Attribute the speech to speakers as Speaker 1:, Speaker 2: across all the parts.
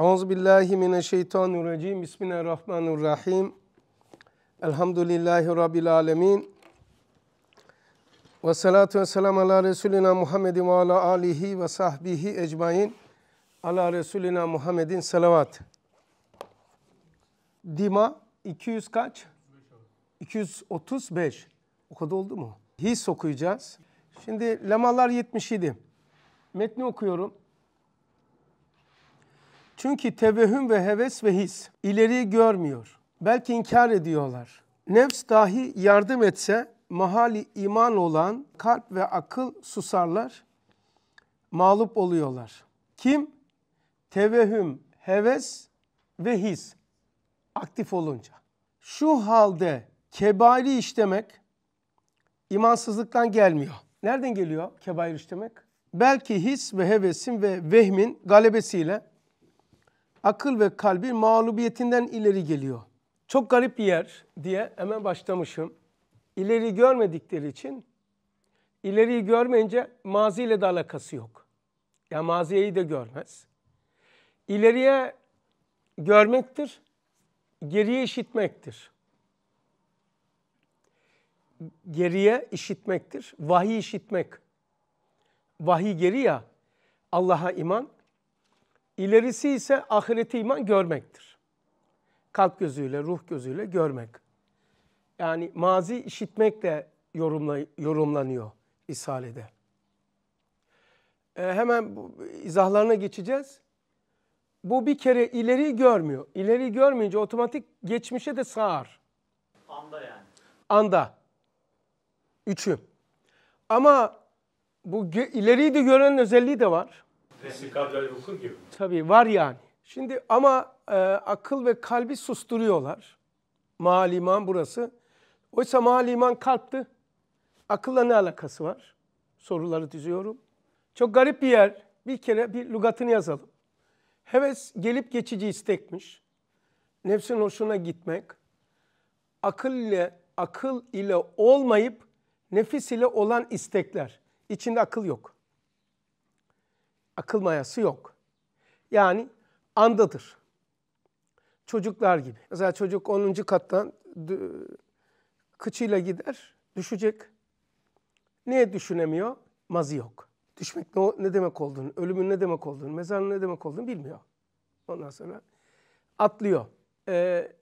Speaker 1: Euzu billahi mineşşeytanirracim. Bismillahirrahmanirrahim. Elhamdülillahi rabbil alamin. Ve salatu ve selam ala Resulina Muhammedin ve ala alihi ve sahbihi ecmain. Ala Resulina Muhammedin salavat. Dima 200 kaç? 235. O kadar oldu mu? His okuyacağız. Şimdi lemalar 77. Metni okuyorum. Çünkü tevehüm ve heves ve his ileri görmüyor. Belki inkar ediyorlar. Nefs dahi yardım etse mahali iman olan kalp ve akıl susarlar, mağlup oluyorlar. Kim? Tevehüm, heves ve his aktif olunca. Şu halde kebairi işlemek imansızlıktan gelmiyor. Nereden geliyor kebair işlemek? Belki his ve hevesin ve vehmin galebesiyle akıl ve kalbin mağlubiyetinden ileri geliyor. Çok garip bir yer diye hemen başlamışım. İleri görmedikleri için ileriyi görmeyince maziyle de alakası yok. Ya yani maziyeyi de görmez. İleriye görmektir, geriye işitmektir. Geriye işitmektir, vahiy işitmek. Vahiy geri ya, Allah'a iman, İlerisi ise ahireti iman görmektir. Kalp gözüyle, ruh gözüyle görmek. Yani mazi işitmekle yorumla, yorumlanıyor İsale'de. E, hemen bu, izahlarına geçeceğiz. Bu bir kere ileri görmüyor. İleri görmeyince otomatik geçmişe de sağar. Anda yani. Anda. Üçü. Ama bu ileriyi de gören özelliği de var.
Speaker 2: Vesikatel hukuk gibi.
Speaker 1: Tabii var yani. Şimdi ama e, akıl ve kalbi susturuyorlar. Maal iman burası. Oysa maal iman kalptı. Akılla ne alakası var? Soruları diziyorum. Çok garip bir yer. Bir kere bir lugatını yazalım. Heves gelip geçici istekmiş. Nefsin hoşuna gitmek. Akıl ile akıl ile olmayıp nefis ile olan istekler. İçinde akıl yok akıl mayası yok. Yani andadır. Çocuklar gibi. Mesela çocuk 10. kattan kıçıyla gider, düşecek. Niye düşünemiyor? Mazi yok. Düşmek ne, ne demek olduğunu, ölümün ne demek olduğunu, mezarın ne demek olduğunu bilmiyor. Ondan sonra atlıyor. Ee,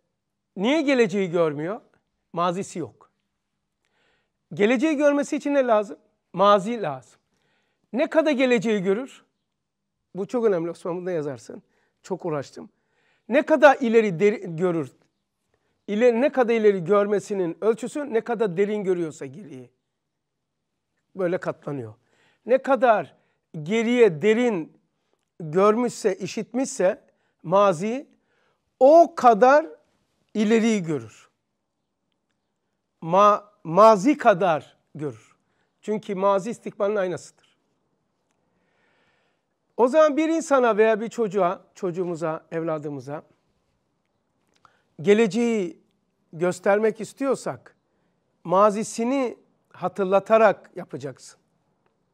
Speaker 1: niye geleceği görmüyor? Mazisi yok. Geleceği görmesi için ne lazım? Mazi lazım. Ne kadar geleceği görür? Bu çok önemli Osman bunu yazarsın. Çok uğraştım. Ne kadar ileri deri, görür, ileri, ne kadar ileri görmesinin ölçüsü ne kadar derin görüyorsa geriye. Böyle katlanıyor. Ne kadar geriye derin görmüşse, işitmişse mazi o kadar ileriyi görür. Ma, mazi kadar görür. Çünkü mazi istikbalin aynasıdır. O zaman bir insana veya bir çocuğa, çocuğumuza, evladımıza geleceği göstermek istiyorsak mazisini hatırlatarak yapacaksın.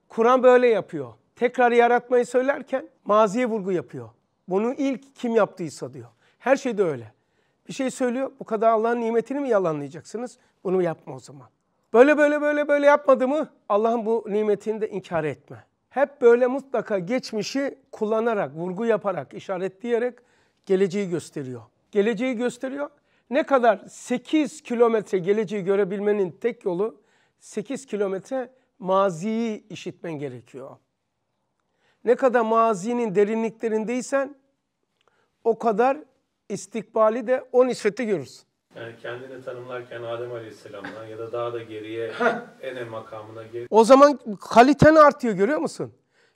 Speaker 1: Kur'an böyle yapıyor. Tekrar yaratmayı söylerken maziye vurgu yapıyor. Bunu ilk kim yaptıysa diyor. Her şey de öyle. Bir şey söylüyor. Bu kadar Allah'ın nimetini mi yalanlayacaksınız? Bunu yapma o zaman. Böyle böyle böyle böyle mı? Allah'ın bu nimetini de inkar etme hep böyle mutlaka geçmişi kullanarak, vurgu yaparak, işaretleyerek geleceği gösteriyor. Geleceği gösteriyor. Ne kadar 8 kilometre geleceği görebilmenin tek yolu 8 kilometre maziyi işitmen gerekiyor. Ne kadar mazinin derinliklerindeysen o kadar istikbali de o nispette görürsün.
Speaker 2: Yani kendini tanımlarken Adem Aleyhisselam'dan ya da daha da geriye ene makamına geri... O zaman kaliten
Speaker 1: artıyor görüyor musun?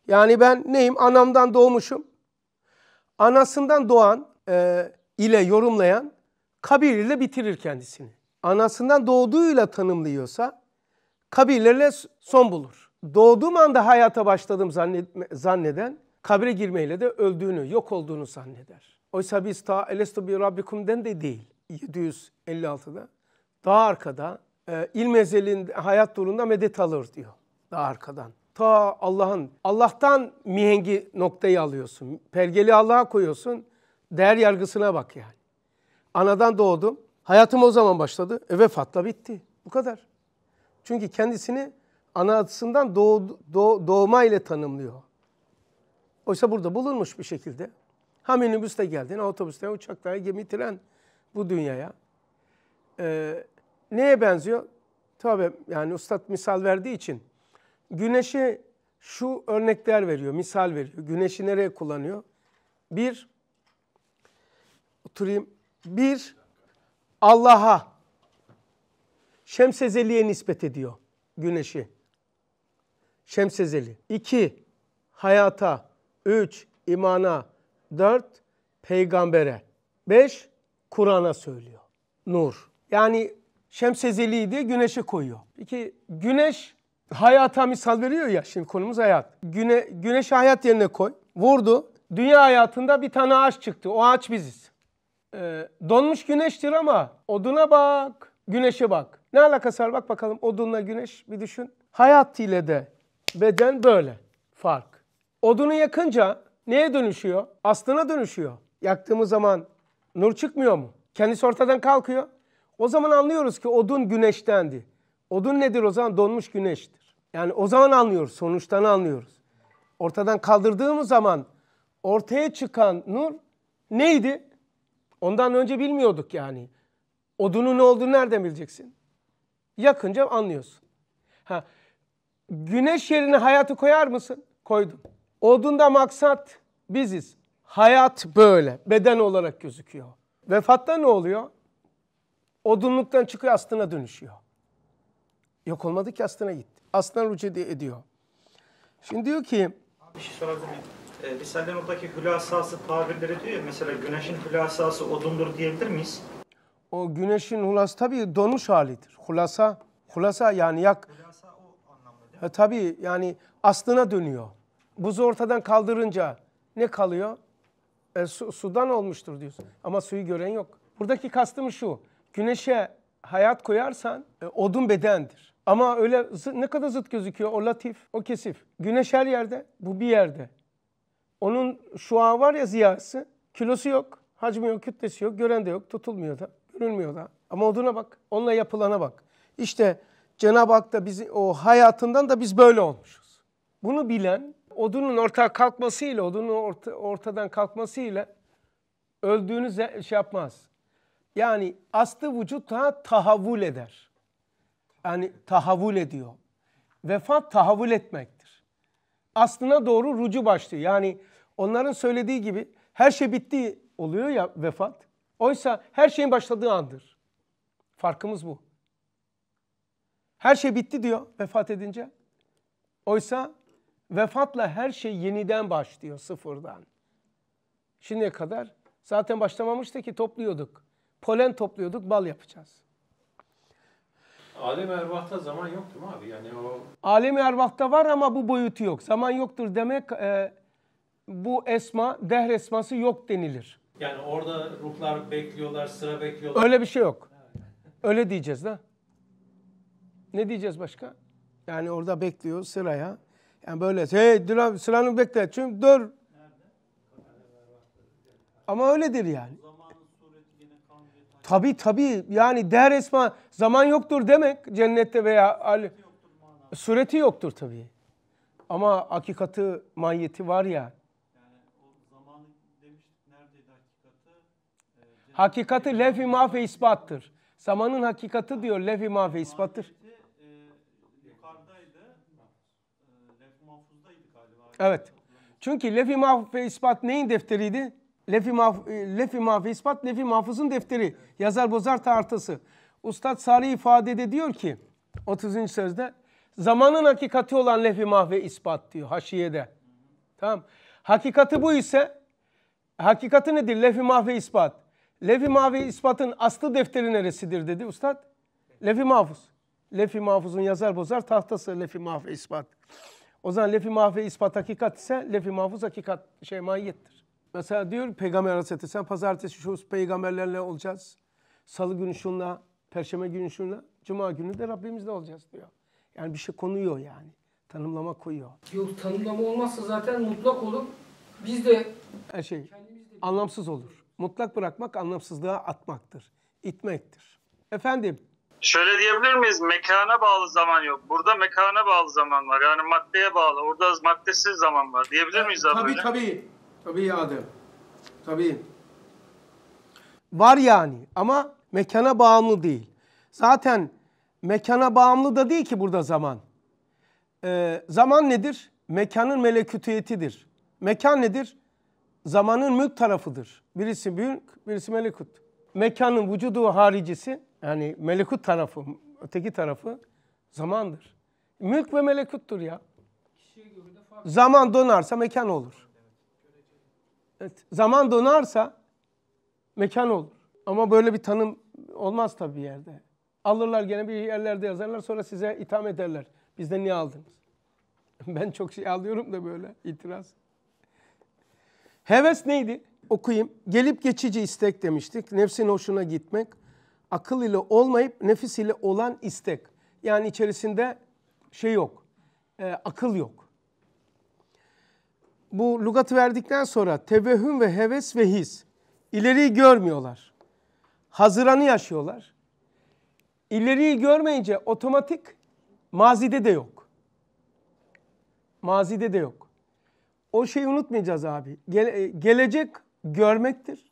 Speaker 1: Yani ben neyim? Anamdan doğmuşum. Anasından doğan e, ile yorumlayan kabirle bitirir kendisini. Anasından doğduğuyla tanımlıyorsa kabirlerle son bulur. Doğduğum anda hayata başladım zannetme, zanneden kabre girmeyle de öldüğünü, yok olduğunu zanneder. Oysa biz ta elestu bi den de değil. 756'da daha arkada e, mezelin hayat turunda medet alır diyor. Daha arkadan. Ta Allah'ın, Allah'tan mihengi noktayı alıyorsun. Pergeli Allah'a koyuyorsun. Değer yargısına bak yani. Anadan doğdum. Hayatım o zaman başladı. E, vefatla bitti. Bu kadar. Çünkü kendisini anasından doğ, doğ, doğma ile tanımlıyor. Oysa burada bulunmuş bir şekilde. Ha minibüste geldin, otobüste, uçakta, gemi, tren bu dünyaya. Ee, neye benziyor? Tabii yani ustad misal verdiği için güneşi şu örnekler veriyor, misal veriyor. Güneşi nereye kullanıyor? Bir, oturayım. Bir, Allah'a, şemsezeliğe nispet ediyor güneşi. Şemsezeli. İki, hayata. Üç, imana. Dört, peygambere. Beş, Kur'an'a söylüyor. Nur. Yani şemsezeliği diye güneşe koyuyor. Peki güneş hayata misal veriyor ya şimdi konumuz hayat. Güne, güneş hayat yerine koy. Vurdu. Dünya hayatında bir tane ağaç çıktı. O ağaç biziz. Ee, donmuş güneştir ama oduna bak, güneşe bak. Ne alakası var bak bakalım odunla güneş bir düşün. Hayat ile de beden böyle fark. Odunu yakınca neye dönüşüyor? Aslına dönüşüyor. Yaktığımız zaman Nur çıkmıyor mu? Kendisi ortadan kalkıyor. O zaman anlıyoruz ki odun güneştendi. Odun nedir o zaman? Donmuş güneştir. Yani o zaman anlıyoruz, sonuçtan anlıyoruz. Ortadan kaldırdığımız zaman ortaya çıkan nur neydi? Ondan önce bilmiyorduk yani. Odunun ne olduğunu nereden bileceksin? Yakınca anlıyorsun. Ha, güneş yerine hayatı koyar mısın? Koydum. Odunda maksat biziz. Hayat böyle beden olarak gözüküyor. Vefatta ne oluyor? Odunluktan çıkıyor aslına dönüşüyor. Yok olmadı ki aslına gitti. Aslına rücedi ediyor. Şimdi diyor ki...
Speaker 2: Bir şey sorabilir miyim? Ee, Risale-i Nur'daki hülasası tabirleri diyor ya, mesela güneşin hülasası odundur diyebilir miyiz?
Speaker 1: O güneşin hulası tabii donmuş halidir. Hulasa, hulasa yani yak... Hulasa o anlamda değil mi? Ha, tabii yani aslına dönüyor. Buzu ortadan kaldırınca ne kalıyor? e, su, sudan olmuştur diyorsun. Ama suyu gören yok. Buradaki kastım şu. Güneşe hayat koyarsan e, odun bedendir. Ama öyle ne kadar zıt gözüküyor. O latif, o kesif. Güneş her yerde, bu bir yerde. Onun şu an var ya ziyası, kilosu yok, hacmi yok, kütlesi yok, gören de yok, tutulmuyor da, görünmüyor da. Ama oduna bak, onunla yapılana bak. İşte Cenab-ı Hak da bizi, o hayatından da biz böyle olmuşuz. Bunu bilen odunun ortadan kalkmasıyla, odunun orta, ortadan kalkmasıyla öldüğünüz şey yapmaz. Yani aslı vücut ha tahavvül eder. Yani tahavvül ediyor. Vefat tahavvül etmektir. Aslına doğru rucu başlıyor. Yani onların söylediği gibi her şey bitti oluyor ya vefat. Oysa her şeyin başladığı andır. Farkımız bu. Her şey bitti diyor vefat edince. Oysa Vefatla her şey yeniden başlıyor sıfırdan. Şimdiye kadar zaten başlamamıştı ki topluyorduk. Polen topluyorduk, bal yapacağız.
Speaker 2: Alem ervahta zaman yoktu mu abi? Yani o...
Speaker 1: Alem ervahta var ama bu boyutu yok. Zaman yoktur demek e, bu esma, dehr esması yok denilir.
Speaker 2: Yani orada ruhlar bekliyorlar, sıra bekliyorlar. Öyle bir
Speaker 1: şey yok. Öyle diyeceğiz da. Ne diyeceğiz başka? Yani orada bekliyor sıraya. Yani böyle hey dur abi sıranı bekle. Çünkü dur. Ama öyledir yani. Tabi tabi yani der esma zaman yoktur demek cennette veya al, sureti yoktur tabi. Ama hakikati mahiyeti var ya. Hakikati lef-i mafe ispattır. Zamanın hakikati diyor lef-i mafe ispattır. Evet. Çünkü Lefi Mahfuz ve ispat neyin defteriydi? Lefi, Mahf e, Lefi Mahfuz İspat, Lefi Mahfuz'un defteri. Yazar bozar tartısı. Ustad Sari ifadede diyor ki 30. sözde zamanın hakikati olan Lefi Mahfuz ispat diyor haşiyede. Tamam. Hakikati bu ise hakikati nedir? Lefi Mahfuz ispat. Lefi Mahfuz ispatın aslı defteri neresidir dedi ustad. Lefi Mahfuz. Lefi Mahfuz'un yazar bozar tahtası Lefi Mahfuz ispat. O zaman lefi mahve ispat hakikat ise lefi mahfuz hakikat şey mahiyettir. Mesela diyor Peygamber Aleyhisselatü sen pazartesi şu peygamberlerle olacağız. Salı günü şunla, perşembe günü şunla, cuma günü de Rabbimizle olacağız diyor. Yani bir şey konuyor yani. Tanımlama koyuyor. Yok tanımlama olmazsa zaten mutlak olur. Biz de her şey anlamsız olur. Mutlak bırakmak anlamsızlığa atmaktır, itmektir. Efendim
Speaker 2: Şöyle diyebilir miyiz? Mekana bağlı zaman yok. Burada mekana bağlı zaman var. Yani maddeye bağlı. Orada
Speaker 1: maddesiz zaman var. Diyebilir miyiz abi? Tabii öyle? tabii. Tabii Adem. Tabii. Var yani ama mekana bağımlı değil. Zaten mekana bağımlı da değil ki burada zaman. Ee, zaman nedir? Mekanın melekütiyetidir. Mekan nedir? Zamanın mülk tarafıdır. Birisi büyük, birisi melekut. Mekanın vücudu haricisi yani melekut tarafı, öteki tarafı zamandır. Mülk ve melekuttur ya. Zaman donarsa mekan olur. Evet, zaman donarsa mekan olur. Ama böyle bir tanım olmaz tabii bir yerde. Alırlar gene bir yerlerde yazarlar sonra size itham ederler. Bizden niye aldınız? Ben çok şey alıyorum da böyle itiraz. Heves neydi? Okuyayım. Gelip geçici istek demiştik. Nefsin hoşuna gitmek akıl ile olmayıp nefis ile olan istek. Yani içerisinde şey yok, e, akıl yok. Bu lugatı verdikten sonra tevehüm ve heves ve his. İleriyi görmüyorlar. haziranı yaşıyorlar. İleriyi görmeyince otomatik mazide de yok. Mazide de yok. O şeyi unutmayacağız abi. Gele, e, gelecek görmektir.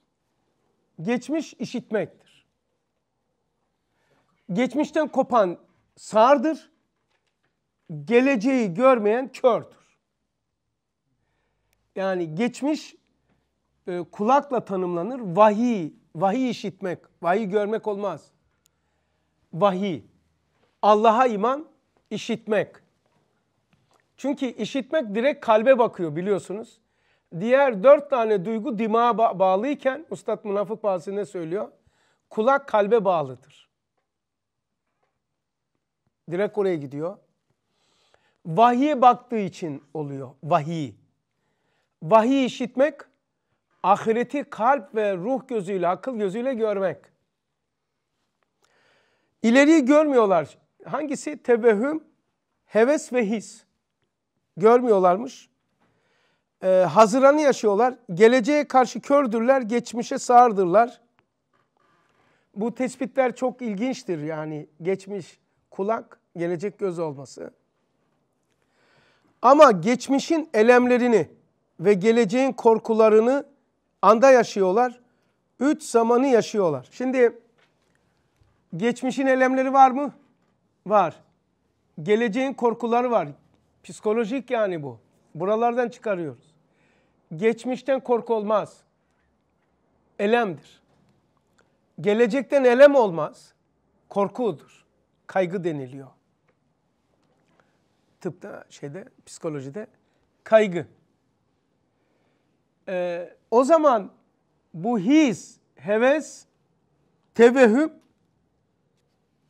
Speaker 1: Geçmiş işitmektir geçmişten kopan sağırdır, geleceği görmeyen kördür. Yani geçmiş e, kulakla tanımlanır, vahiy, vahiy işitmek, vahiy görmek olmaz. Vahiy, Allah'a iman, işitmek. Çünkü işitmek direkt kalbe bakıyor biliyorsunuz. Diğer dört tane duygu dimağa bağlıyken, Ustad Münafık Bahsi'nde söylüyor, kulak kalbe bağlıdır. Direkt oraya gidiyor. Vahiye baktığı için oluyor vahiy. Vahiy işitmek, ahireti kalp ve ruh gözüyle, akıl gözüyle görmek. İleriyi görmüyorlar. Hangisi? Tebehüm, heves ve his. Görmüyorlarmış. Ee, hazıranı yaşıyorlar. Geleceğe karşı kördürler, geçmişe sağırdırlar. Bu tespitler çok ilginçtir yani geçmiş kulak, gelecek göz olması. Ama geçmişin elemlerini ve geleceğin korkularını anda yaşıyorlar. Üç zamanı yaşıyorlar. Şimdi geçmişin elemleri var mı? Var. Geleceğin korkuları var. Psikolojik yani bu. Buralardan çıkarıyoruz. Geçmişten korku olmaz. Elemdir. Gelecekten elem olmaz. Korkudur kaygı deniliyor. Tıpta şeyde psikolojide kaygı. Ee, o zaman bu his, heves, tevehüm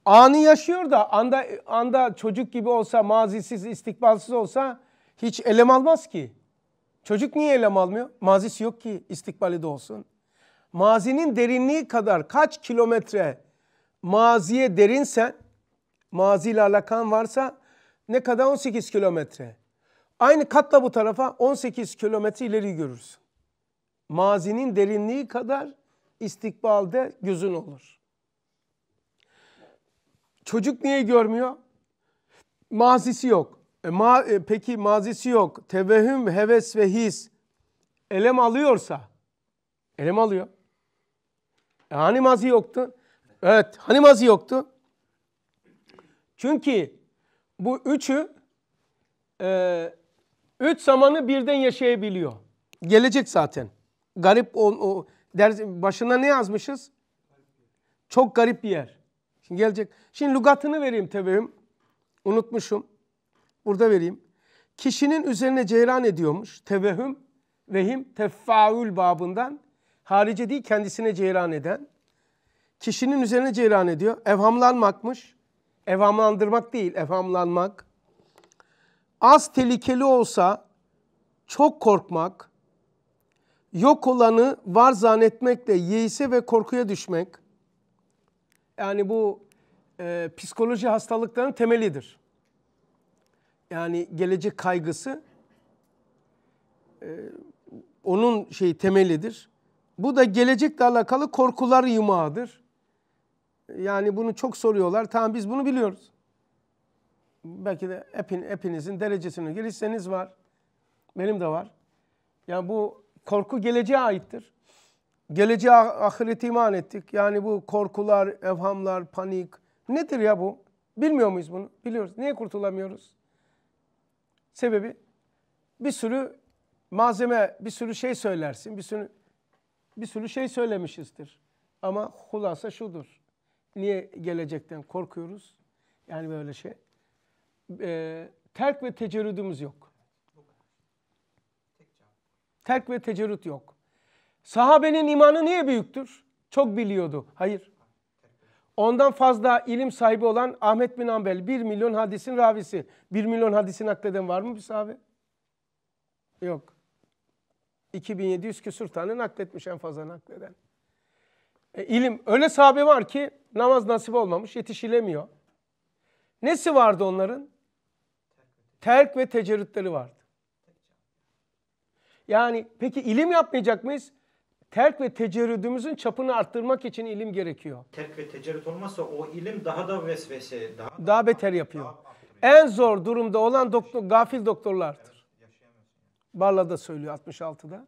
Speaker 1: anı yaşıyor da anda anda çocuk gibi olsa mazisiz istikbalsız olsa hiç elem almaz ki. Çocuk niye elem almıyor? Mazisi yok ki istikbali de olsun. Mazinin derinliği kadar kaç kilometre maziye derinsen maziyle alakan varsa ne kadar 18 kilometre. Aynı katla bu tarafa 18 kilometre ileri görürsün. Mazinin derinliği kadar istikbalde gözün olur. Çocuk niye görmüyor? Mazisi yok. E, ma, e, peki mazisi yok. Tevehüm, heves ve his elem alıyorsa elem alıyor. E, hani mazi yoktu? Evet, hani mazi yoktu? Çünkü bu üçü e, üç zamanı birden yaşayabiliyor. Gelecek zaten. Garip o, o ders, başına ne yazmışız? Çok garip bir yer. Şimdi gelecek. Şimdi lugatını vereyim tebevim. Unutmuşum. Burada vereyim. Kişinin üzerine ceyran ediyormuş. Tevehüm, vehim, tefaül babından. Harici değil kendisine ceyran eden. Kişinin üzerine ceyran ediyor. Evhamlanmakmış. Evamlandırmak değil, evamlanmak. az tehlikeli olsa çok korkmak, yok olanı var zannetmekle yeise ve korkuya düşmek, yani bu e, psikoloji hastalıklarının temelidir. Yani gelecek kaygısı e, onun şey temelidir. Bu da gelecekle alakalı korkular yumağıdır. Yani bunu çok soruyorlar. Tamam biz bunu biliyoruz. Belki de hepin, hepinizin derecesine göre var. Benim de var. Yani bu korku geleceğe aittir. Geleceğe ah, ahireti iman ettik. Yani bu korkular, evhamlar, panik nedir ya bu? Bilmiyor muyuz bunu? Biliyoruz. Niye kurtulamıyoruz? Sebebi bir sürü malzeme, bir sürü şey söylersin. Bir sürü bir sürü şey söylemişizdir. Ama hulasa şudur niye gelecekten korkuyoruz? Yani böyle şey. E, terk ve tecerrüdümüz yok. Terk ve tecerrüt yok. Sahabenin imanı niye büyüktür? Çok biliyordu. Hayır. Ondan fazla ilim sahibi olan Ahmet bin Ambel bir milyon hadisin ravisi. bir milyon hadisin nakleden var mı bir sahabe? Yok. 2700 küsur tane nakletmiş en fazla nakleden. E, ilim öyle sahabe var ki namaz nasip olmamış, yetişilemiyor. Nesi vardı onların? Terk ve tecerrütleri vardı. Yani peki ilim yapmayacak mıyız? Terk ve tecerrüdümüzün çapını arttırmak için ilim gerekiyor.
Speaker 2: Terk ve tecerrüt olmazsa o ilim daha da
Speaker 1: vesvese, daha, daha, daha beter yapıyor. Daha, en zor durumda olan doktor, gafil doktorlardır. Barla da söylüyor 66'da.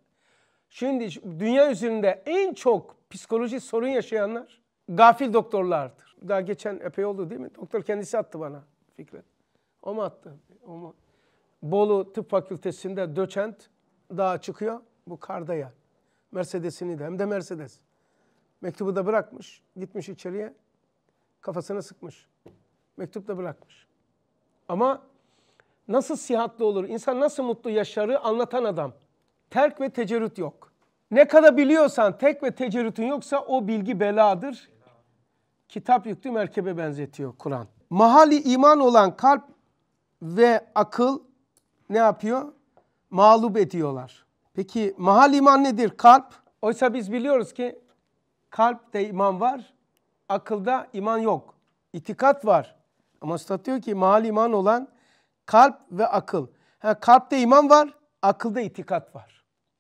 Speaker 1: Şimdi dünya üzerinde en çok Psikoloji sorun yaşayanlar gafil doktorlardır. Daha geçen epey oldu değil mi? Doktor kendisi attı bana Fikret. O mu attı? O mu? Bolu Tıp Fakültesi'nde doçent daha çıkıyor. Bu karda kardaya. Mercedes'ini de hem de Mercedes. Mektubu da bırakmış. Gitmiş içeriye. kafasını sıkmış. Mektup da bırakmış. Ama nasıl sihatli olur? İnsan nasıl mutlu yaşarı anlatan adam. Terk ve tecerüt yok. Ne kadar biliyorsan tek ve tecerrütün yoksa o bilgi beladır. Kitap yüklü merkebe benzetiyor Kur'an. Mahali iman olan kalp ve akıl ne yapıyor? Mağlup ediyorlar. Peki mahal iman nedir? Kalp. Oysa biz biliyoruz ki kalpte iman var, akılda iman yok. İtikat var. Ama Üstad diyor ki mahal iman olan kalp ve akıl. Ha, kalpte iman var, akılda itikat var.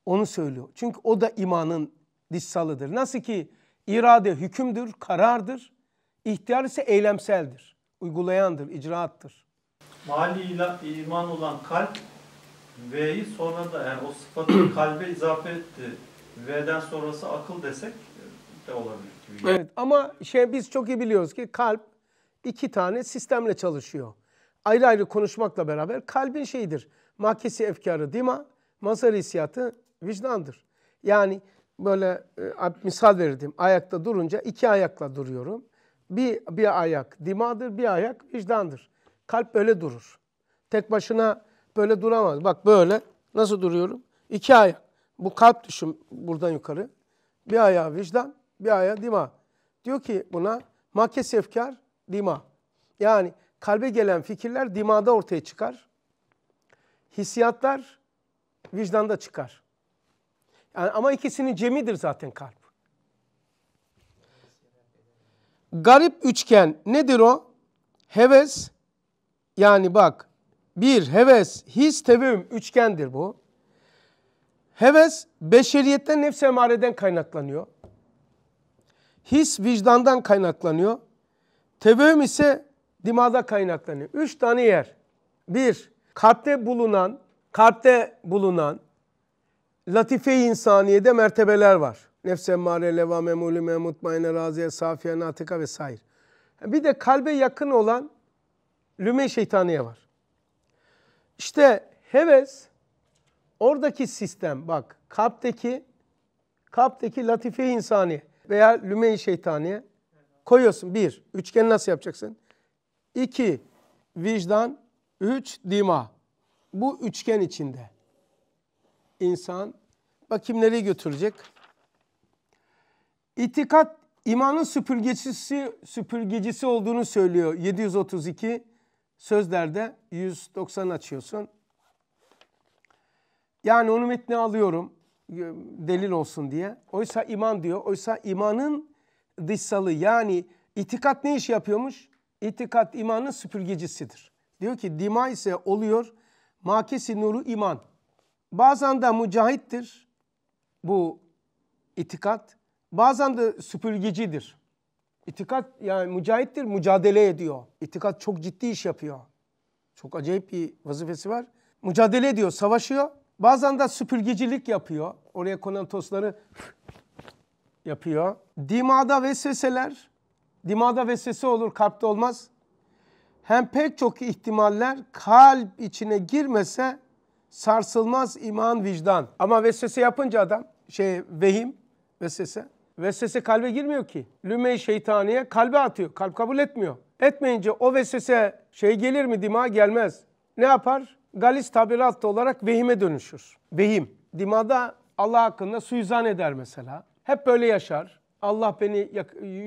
Speaker 1: Onu söylüyor. Çünkü o da imanın dışsalıdır. Nasıl ki irade hükümdür, karardır. İhtiyar ise eylemseldir, uygulayandır, icraattır.
Speaker 2: Mali iman olan kalp V'yi sonra da yani o sıfatı kalbe izafe etti. V'den sonrası akıl desek de olabilir gibi. Evet
Speaker 1: ama şey biz çok iyi biliyoruz ki kalp iki tane sistemle çalışıyor. Ayrı ayrı konuşmakla beraber kalbin şeyidir. Makesi efkarı dima, mazhar hissiyatı vicdandır. Yani böyle e, misal verdim. Ayakta durunca iki ayakla duruyorum. Bir, bir ayak dimadır, bir ayak vicdandır. Kalp böyle durur. Tek başına böyle duramaz. Bak böyle nasıl duruyorum? İki ayak. Bu kalp düşün buradan yukarı. Bir ayağı vicdan, bir ayağı dima. Diyor ki buna makes sefkar dima. Yani kalbe gelen fikirler dimada ortaya çıkar. Hissiyatlar vicdanda çıkar. Yani ama ikisinin cemidir zaten kalp. Garip üçgen nedir o? Heves yani bak bir heves, his, tevüm üçgendir bu. Heves beşeriyetten nefs emareden kaynaklanıyor. His vicdandan kaynaklanıyor. Tevehüm ise dimada kaynaklanıyor. Üç tane yer. Bir, kalpte bulunan, kalpte bulunan, latife-i insaniyede mertebeler var. Nefse emmare, leva, memulüme, mutmaine, raziye, safiye, natika vesaire. Bir de kalbe yakın olan lüme şeytaniye var. İşte heves oradaki sistem bak kalpteki kalpteki latife insani veya lüme-i şeytaniye koyuyorsun. Bir, üçgen nasıl yapacaksın? İki, vicdan. Üç, dima. Bu üçgen içinde insan bakayım nereye götürecek? İtikat imanın süpürgecisi süpürgecisi olduğunu söylüyor 732 sözlerde 190 açıyorsun. Yani onu metne alıyorum e, delil olsun diye. Oysa iman diyor. Oysa imanın dışsalı yani itikat ne iş yapıyormuş? İtikat imanın süpürgecisidir. Diyor ki dima ise oluyor. Makesi nuru iman. Bazen de mücahittir bu itikat. Bazen de süpürgecidir. İtikat yani mücahittir, mücadele ediyor. İtikat çok ciddi iş yapıyor. Çok acayip bir vazifesi var. Mücadele ediyor, savaşıyor. Bazen de süpürgecilik yapıyor. Oraya konan tosları yapıyor. Dimada vesveseler, dimada vesvese olur, kalpte olmaz. Hem pek çok ihtimaller kalp içine girmese sarsılmaz iman vicdan. Ama vesvese yapınca adam şey vehim vesvese. Vesvese kalbe girmiyor ki. Lüme-i şeytaniye kalbe atıyor. Kalp kabul etmiyor. Etmeyince o vesvese şey gelir mi dima gelmez. Ne yapar? Galis tabirat olarak vehime dönüşür. Vehim. Dimada Allah hakkında suizan eder mesela. Hep böyle yaşar. Allah beni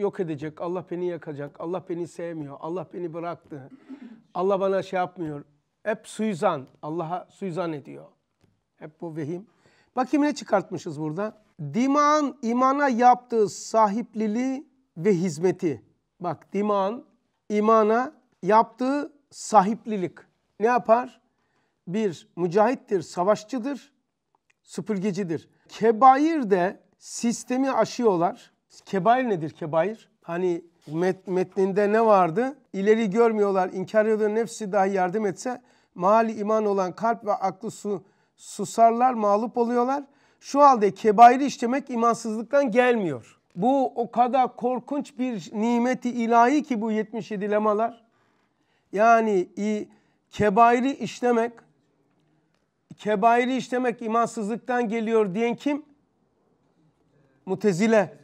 Speaker 1: yok edecek, Allah beni yakacak, Allah beni sevmiyor, Allah beni bıraktı, Allah bana şey yapmıyor, hep suizan. Allah'a suizan ediyor. Hep bu vehim. Bakayım ne çıkartmışız burada? Dima'n imana yaptığı sahipliliği ve hizmeti. Bak Dima'n imana yaptığı sahiplilik. Ne yapar? Bir, mücahittir, savaşçıdır, süpürgecidir. Kebair de sistemi aşıyorlar. Kebair nedir kebair? Hani Met, metninde ne vardı? İleri görmüyorlar, inkar ediyor nefsi dahi yardım etse mali iman olan kalp ve aklı su, susarlar, mağlup oluyorlar. Şu halde kebairi işlemek imansızlıktan gelmiyor. Bu o kadar korkunç bir nimeti ilahi ki bu 77 lemalar. Yani i, kebairi işlemek, kebairi işlemek imansızlıktan geliyor diyen kim? Mutezile.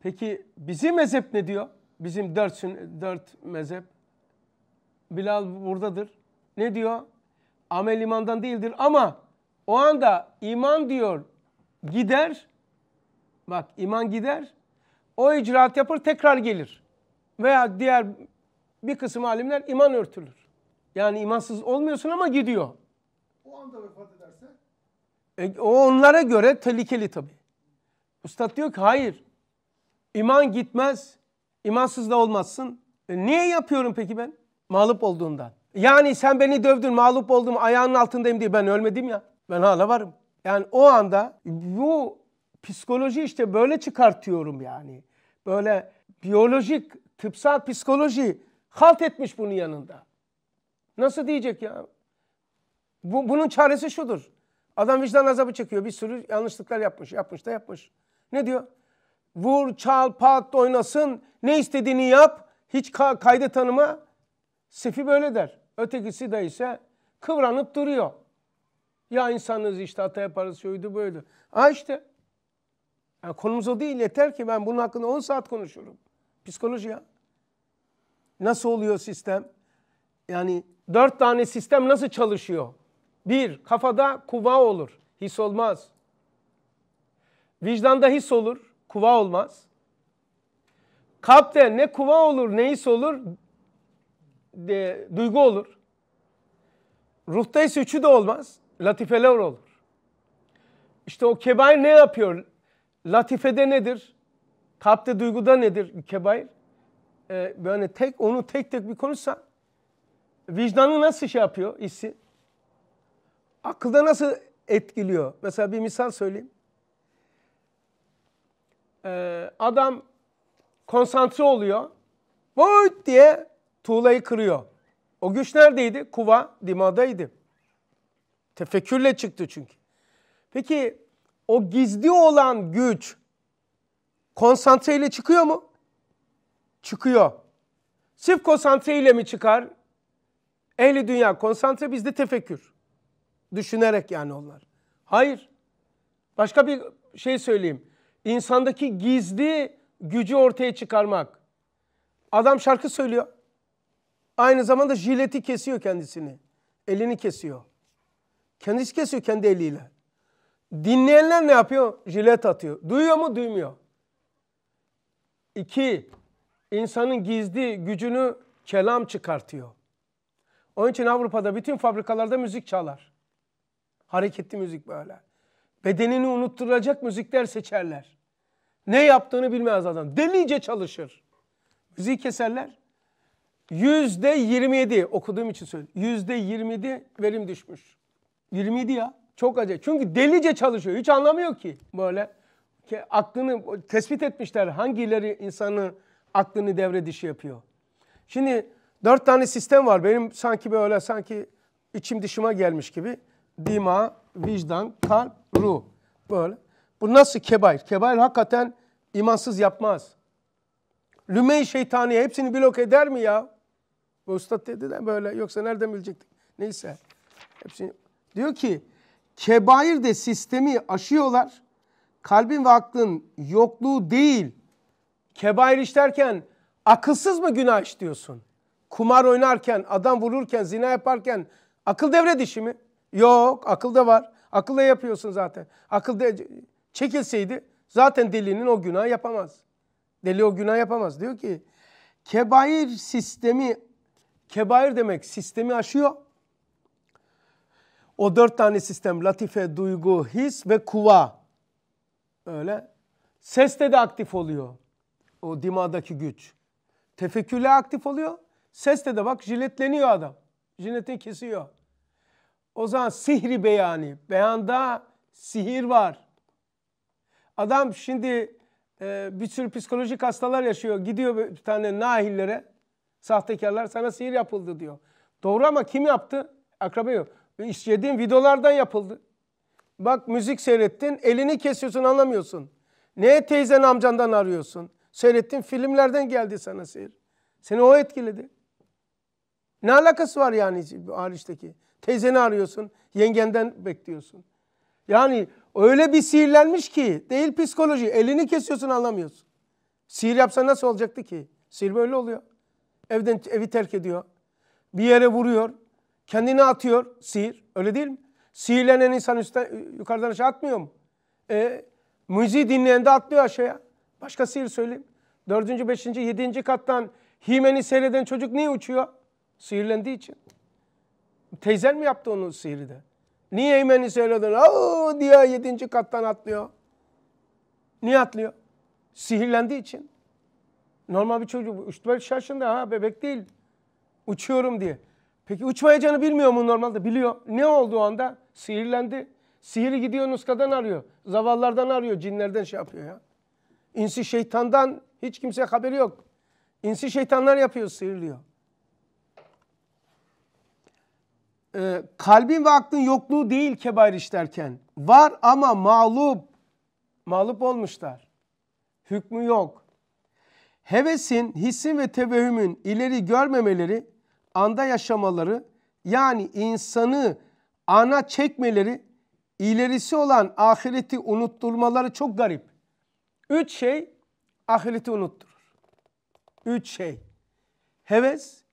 Speaker 1: Peki bizim mezhep ne diyor? Bizim dört, dört mezhep. Bilal buradadır. Ne diyor? Amel imandan değildir ama o anda iman diyor gider. Bak iman gider. O icraat yapar tekrar gelir. Veya diğer bir kısım alimler iman örtülür. Yani imansız olmuyorsun ama gidiyor. O anda vefat ederse? E, o onlara göre tehlikeli tabii. Üstad diyor ki hayır. İman gitmez. imansız da olmazsın. E niye yapıyorum peki ben? Mağlup olduğundan. Yani sen beni dövdün, mağlup oldum, ayağının altındayım diye ben ölmedim ya. Ben hala varım. Yani o anda bu psikoloji işte böyle çıkartıyorum yani. Böyle biyolojik, tıpsal psikoloji halt etmiş bunun yanında. Nasıl diyecek ya? Bu, bunun çaresi şudur. Adam vicdan azabı çekiyor. Bir sürü yanlışlıklar yapmış. Yapmış da yapmış. Ne diyor? vur, çal, pat, oynasın, ne istediğini yap, hiç ka kaydı tanıma. Sefi böyle der. Ötekisi de ise kıvranıp duruyor. Ya insanız işte hata yaparız şuydu böyle. Ha işte. Yani konumuz o değil. Yeter ki ben bunun hakkında 10 saat konuşurum. Psikoloji ya. Nasıl oluyor sistem? Yani dört tane sistem nasıl çalışıyor? Bir, kafada kuva olur. His olmaz. Vicdanda his olur. Kuva olmaz. Kalpte ne kuva olur, ne his olur, de, duygu olur. Ruhta ise üçü de olmaz. Latifeler olur. İşte o kebair ne yapıyor? Latifede nedir? Kalpte duyguda nedir kebair? Ee, böyle tek onu tek tek bir konuşsa vicdanı nasıl şey yapıyor hissi? Akılda nasıl etkiliyor? Mesela bir misal söyleyeyim. Ee, adam konsantre oluyor. Vut diye tuğlayı kırıyor. O güç neredeydi? Kuva dimadaydı. Tefekkürle çıktı çünkü. Peki o gizli olan güç konsantreyle çıkıyor mu? Çıkıyor. Sırf konsantreyle mi çıkar? Ehli dünya konsantre bizde tefekkür. Düşünerek yani onlar. Hayır. Başka bir şey söyleyeyim insandaki gizli gücü ortaya çıkarmak. Adam şarkı söylüyor. Aynı zamanda jileti kesiyor kendisini. Elini kesiyor. Kendisi kesiyor kendi eliyle. Dinleyenler ne yapıyor? Jilet atıyor. Duyuyor mu? Duymuyor. İki, insanın gizli gücünü kelam çıkartıyor. Onun için Avrupa'da bütün fabrikalarda müzik çalar. Hareketli müzik böyle. Bedenini unutturacak müzikler seçerler. Ne yaptığını bilmez adam. Delice çalışır. Müziği keserler. Yüzde yirmi yedi okuduğum için söylüyorum. Yüzde yirmi yedi verim düşmüş. Yirmi yedi ya. Çok acayip. Çünkü delice çalışıyor. Hiç anlamıyor ki böyle. Ki aklını tespit etmişler hangileri insanı aklını devre dışı yapıyor. Şimdi dört tane sistem var. Benim sanki böyle sanki içim dışıma gelmiş gibi. Dima, vicdan, kalp, ruh. Böyle. Bu nasıl kebair? Kebair hakikaten imansız yapmaz. lüme şeytani, hepsini blok eder mi ya? Bu ustad dedi de böyle yoksa nereden bilecektik? Neyse. Hepsini. Diyor ki kebair de sistemi aşıyorlar. Kalbin ve aklın yokluğu değil. Kebair işlerken akılsız mı günah işliyorsun? Kumar oynarken, adam vururken, zina yaparken akıl devre dışı mı? Yok akıl da var. Akılla yapıyorsun zaten. Akıl Akılda Çekilseydi zaten delinin o günah yapamaz. Deli o günah yapamaz. Diyor ki kebair sistemi, kebair demek sistemi aşıyor. O dört tane sistem latife, duygu, his ve kuva. Öyle. Seste de aktif oluyor. O dimadaki güç. Tefekkürle aktif oluyor. Seste de bak jiletleniyor adam. Jiletini kesiyor. O zaman sihri beyani. Beyanda sihir var. Adam şimdi e, bir sürü psikolojik hastalar yaşıyor. Gidiyor bir tane nahillere, sahtekarlar sana sihir yapıldı diyor. Doğru ama kim yaptı? Akraba yok. İşlediğin videolardan yapıldı. Bak müzik seyrettin, elini kesiyorsun anlamıyorsun. Neye teyzen amcandan arıyorsun? Seyrettin filmlerden geldi sana sihir. Seni o etkiledi. Ne alakası var yani bu hariçteki? Teyzeni arıyorsun, yengenden bekliyorsun. Yani Öyle bir sihirlenmiş ki değil psikoloji. Elini kesiyorsun anlamıyorsun. Sihir yapsa nasıl olacaktı ki? Sihir böyle oluyor. Evden evi terk ediyor. Bir yere vuruyor. Kendini atıyor sihir. Öyle değil mi? Sihirlenen insan üstten, yukarıdan aşağı atmıyor mu? E, müziği dinleyen de atlıyor aşağıya. Başka sihir söyleyeyim. Dördüncü, beşinci, yedinci kattan Himen'i seyreden çocuk niye uçuyor? Sihirlendiği için. Teyzen mi yaptı onun sihri de? Niye imeni söyledin? Aa diye yedinci kattan atlıyor. Niye atlıyor? Sihirlendiği için. Normal bir çocuk 3-4 yaşında ha bebek değil. Uçuyorum diye. Peki uçmayacağını bilmiyor mu normalde? Biliyor. Ne oldu o anda? Sihirlendi. Sihiri gidiyor nuskadan arıyor. Zavallardan arıyor. Cinlerden şey yapıyor ya. İnsi şeytandan hiç kimseye haberi yok. İnsi şeytanlar yapıyor, sihirliyor. e, kalbin ve aklın yokluğu değil kebair işlerken. Var ama mağlup, mağlup olmuşlar. Hükmü yok. Hevesin, hissin ve tevehümün ileri görmemeleri, anda yaşamaları yani insanı ana çekmeleri, ilerisi olan ahireti unutturmaları çok garip. Üç şey ahireti unutturur. Üç şey. Heves,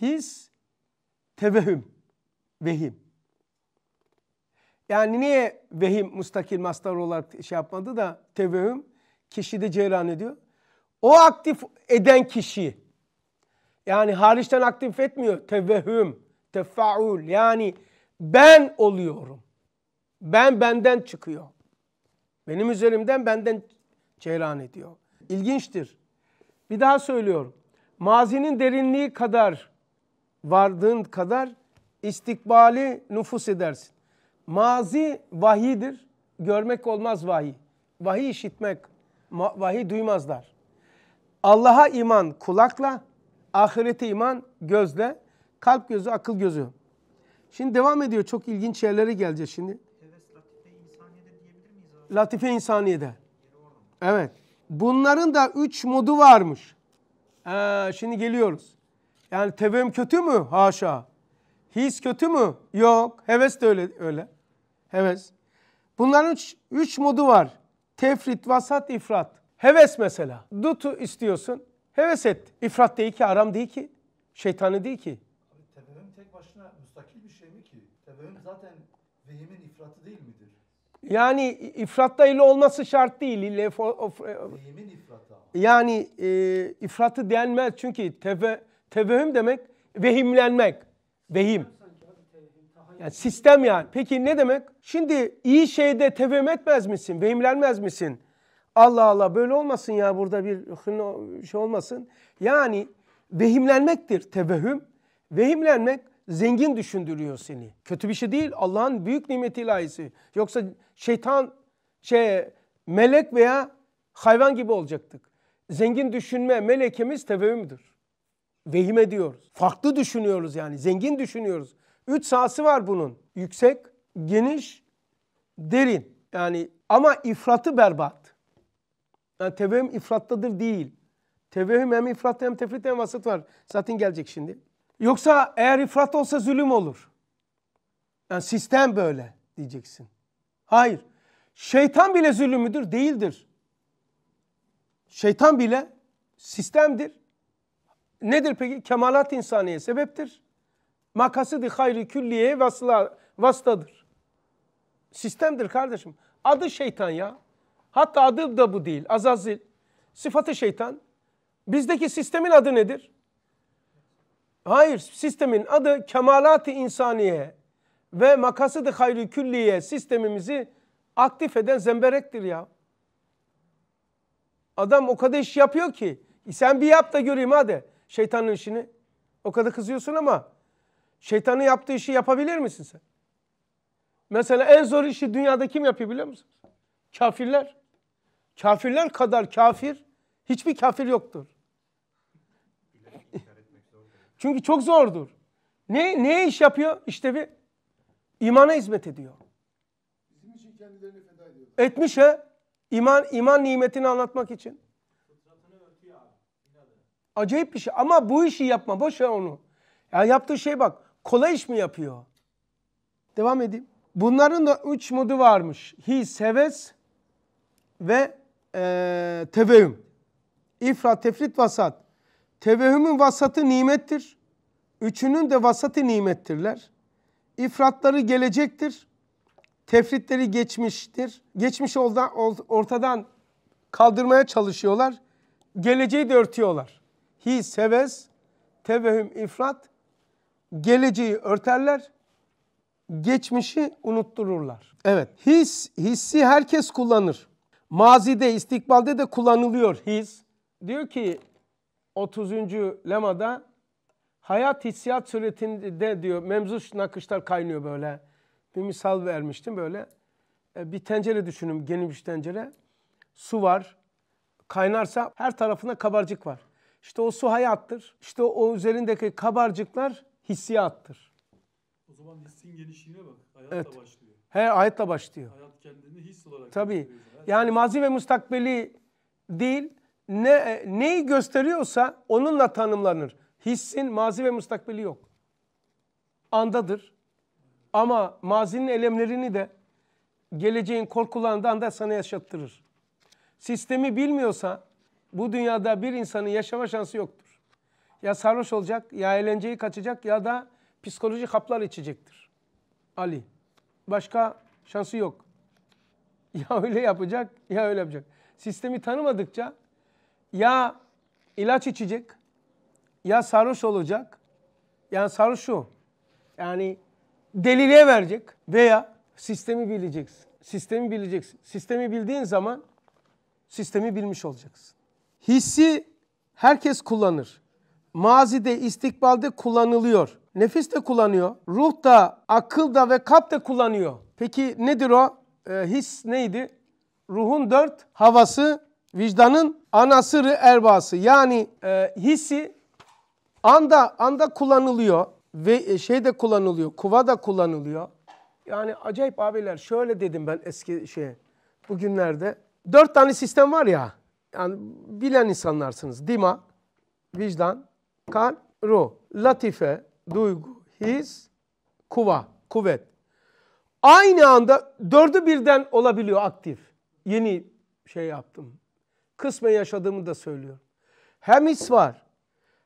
Speaker 1: his, tevehüm. Vehim. Yani niye vehim mustakil mastar olarak şey yapmadı da tevehüm kişide cereyan ediyor. O aktif eden kişi yani hariçten aktif etmiyor. Tevehüm, tefaul yani ben oluyorum. Ben benden çıkıyor. Benim üzerimden benden cereyan ediyor. İlginçtir. Bir daha söylüyorum. Mazinin derinliği kadar vardığın kadar istikbali nüfus edersin. Mazi vahidir. Görmek olmaz vahiy. Vahiy işitmek. Vahiy duymazlar. Allah'a iman kulakla, ahirete iman gözle, kalp gözü, akıl gözü. Şimdi devam ediyor. Çok ilginç şeylere geleceğiz şimdi. latife insaniyede Evet. Bunların da üç modu varmış. Ee, şimdi geliyoruz. Yani tevem kötü mü? Haşa. His kötü mü? Yok. Heves de öyle. öyle. Heves. Bunların üç, üç modu var. Tefrit, vasat, ifrat. Heves mesela. Dutu istiyorsun. Heves et. İfrat değil ki, aram değil ki. Şeytanı değil ki.
Speaker 3: Tebevüm tek başına müstakil bir şey mi ki? Tebevüm zaten vehimin ifratı değil
Speaker 1: midir? Yani ifratta ile olması şart değil. İle of, of, e, vehimin ifratı ama. Yani e, ifratı denmez çünkü teve, tevehüm demek vehimlenmek. Vehim. Yani sistem yani. Peki ne demek? Şimdi iyi şeyde tevhim etmez misin? Vehimlenmez misin? Allah Allah böyle olmasın ya burada bir şey olmasın. Yani vehimlenmektir tevehüm. Vehimlenmek zengin düşündürüyor seni. Kötü bir şey değil. Allah'ın büyük nimeti ilahisi. Yoksa şeytan şey melek veya hayvan gibi olacaktık. Zengin düşünme melekemiz tevehümdür vehim ediyoruz. Farklı düşünüyoruz yani. Zengin düşünüyoruz. Üç sahası var bunun. Yüksek, geniş, derin. Yani ama ifratı berbat. Yani tevehüm ifrattadır değil. Tevehüm hem ifrat hem tefrit hem vasıt var. Zaten gelecek şimdi. Yoksa eğer ifrat olsa zulüm olur. Yani sistem böyle diyeceksin. Hayır. Şeytan bile zulümüdür değildir. Şeytan bile sistemdir. Nedir peki? Kemalat insaniye sebeptir. Makasıdı hayri külliye vasıla vastadır. Sistemdir kardeşim. Adı şeytan ya. Hatta adı da bu değil. Azazil. Sıfatı şeytan. Bizdeki sistemin adı nedir? Hayır, sistemin adı kemalat-ı insaniye ve makasıdı hayri külliye sistemimizi aktif eden zemberektir ya. Adam o kadar iş yapıyor ki. sen bir yap da göreyim hadi şeytanın işini. O kadar kızıyorsun ama şeytanın yaptığı işi yapabilir misin sen? Mesela en zor işi dünyada kim yapıyor biliyor musun? Kafirler. Kafirler kadar kafir hiçbir kafir yoktur. Çünkü çok zordur. Ne neye iş yapıyor? İşte bir imana hizmet ediyor. Bizim için Etmiş he. İman iman nimetini anlatmak için. Acayip bir şey. Ama bu işi yapma. Boş ver onu. Ya yaptığı şey bak. Kolay iş mi yapıyor? Devam edeyim. Bunların da üç modu varmış. His, heves ve e, tevehüm. İfrat, tefrit, vasat. Tevehümün vasatı nimettir. Üçünün de vasatı nimettirler. İfratları gelecektir. Tefritleri geçmiştir. Geçmiş oldan ortadan kaldırmaya çalışıyorlar. Geleceği de örtüyorlar his, heves, tevehüm, ifrat geleceği örterler, geçmişi unuttururlar. Evet, his, hissi herkes kullanır. Mazide, istikbalde de kullanılıyor his. Diyor ki 30. lemada hayat hissiyat suretinde diyor memzuş nakışlar kaynıyor böyle. Bir misal vermiştim böyle. E, bir tencere düşünün geniş bir tencere. Su var. Kaynarsa her tarafında kabarcık var. İşte o su hayattır. İşte o üzerindeki kabarcıklar hissiyattır.
Speaker 4: O zaman hissin genişliğine bak. Hayatla evet. başlıyor.
Speaker 1: He, hayatla başlıyor. Hayat
Speaker 4: kendini his
Speaker 1: olarak Tabii. Gösteriyor. Yani mazi ve mustakbeli değil, ne e, neyi gösteriyorsa onunla tanımlanır. Hissin mazi ve mustakbeli yok. Andadır. Ama mazinin elemlerini de geleceğin korkularından da sana yaşattırır. Sistemi bilmiyorsa bu dünyada bir insanın yaşama şansı yoktur. Ya sarhoş olacak, ya eğlenceyi kaçacak ya da psikoloji haplar içecektir. Ali. Başka şansı yok. Ya öyle yapacak ya öyle yapacak. Sistemi tanımadıkça ya ilaç içecek ya sarhoş olacak. Yani sarhoş şu. Yani deliliğe verecek veya sistemi bileceksin. Sistemi bileceksin. Sistemi bildiğin zaman sistemi bilmiş olacaksın. Hissi herkes kullanır. Mazide, istikbalde kullanılıyor. Nefis de kullanıyor. Ruh da, akıl da ve kalp de kullanıyor. Peki nedir o? E, his neydi? Ruhun dört havası, vicdanın ana anasırı erbası. Yani e, hissi anda anda kullanılıyor ve e, şey de kullanılıyor, kuva da kullanılıyor. Yani acayip abiler şöyle dedim ben eski şey, bugünlerde. Dört tane sistem var ya yani bilen insanlarsınız. Dima, vicdan, kalp, ruh. Latife, duygu, his, kuva, kuvvet. Aynı anda dördü birden olabiliyor aktif. Yeni şey yaptım. Kısmen yaşadığımı da söylüyorum. Hem his var,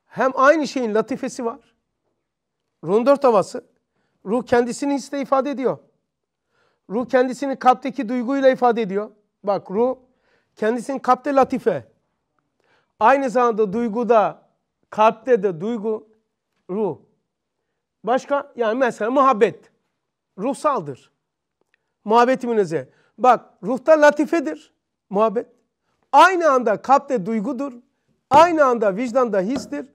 Speaker 1: hem aynı şeyin latifesi var. Ruhun dört havası. Ruh kendisini hisle ifade ediyor. Ruh kendisini kalpteki duyguyla ifade ediyor. Bak ruh Kendisinin kalpte latife. Aynı zamanda duyguda, kalpte de duygu, ruh. Başka yani mesela muhabbet. Ruhsaldır. Muhabbetimize. Bak ruhta latifedir muhabbet. Aynı anda kalpte duygudur. Aynı anda vicdanda histir.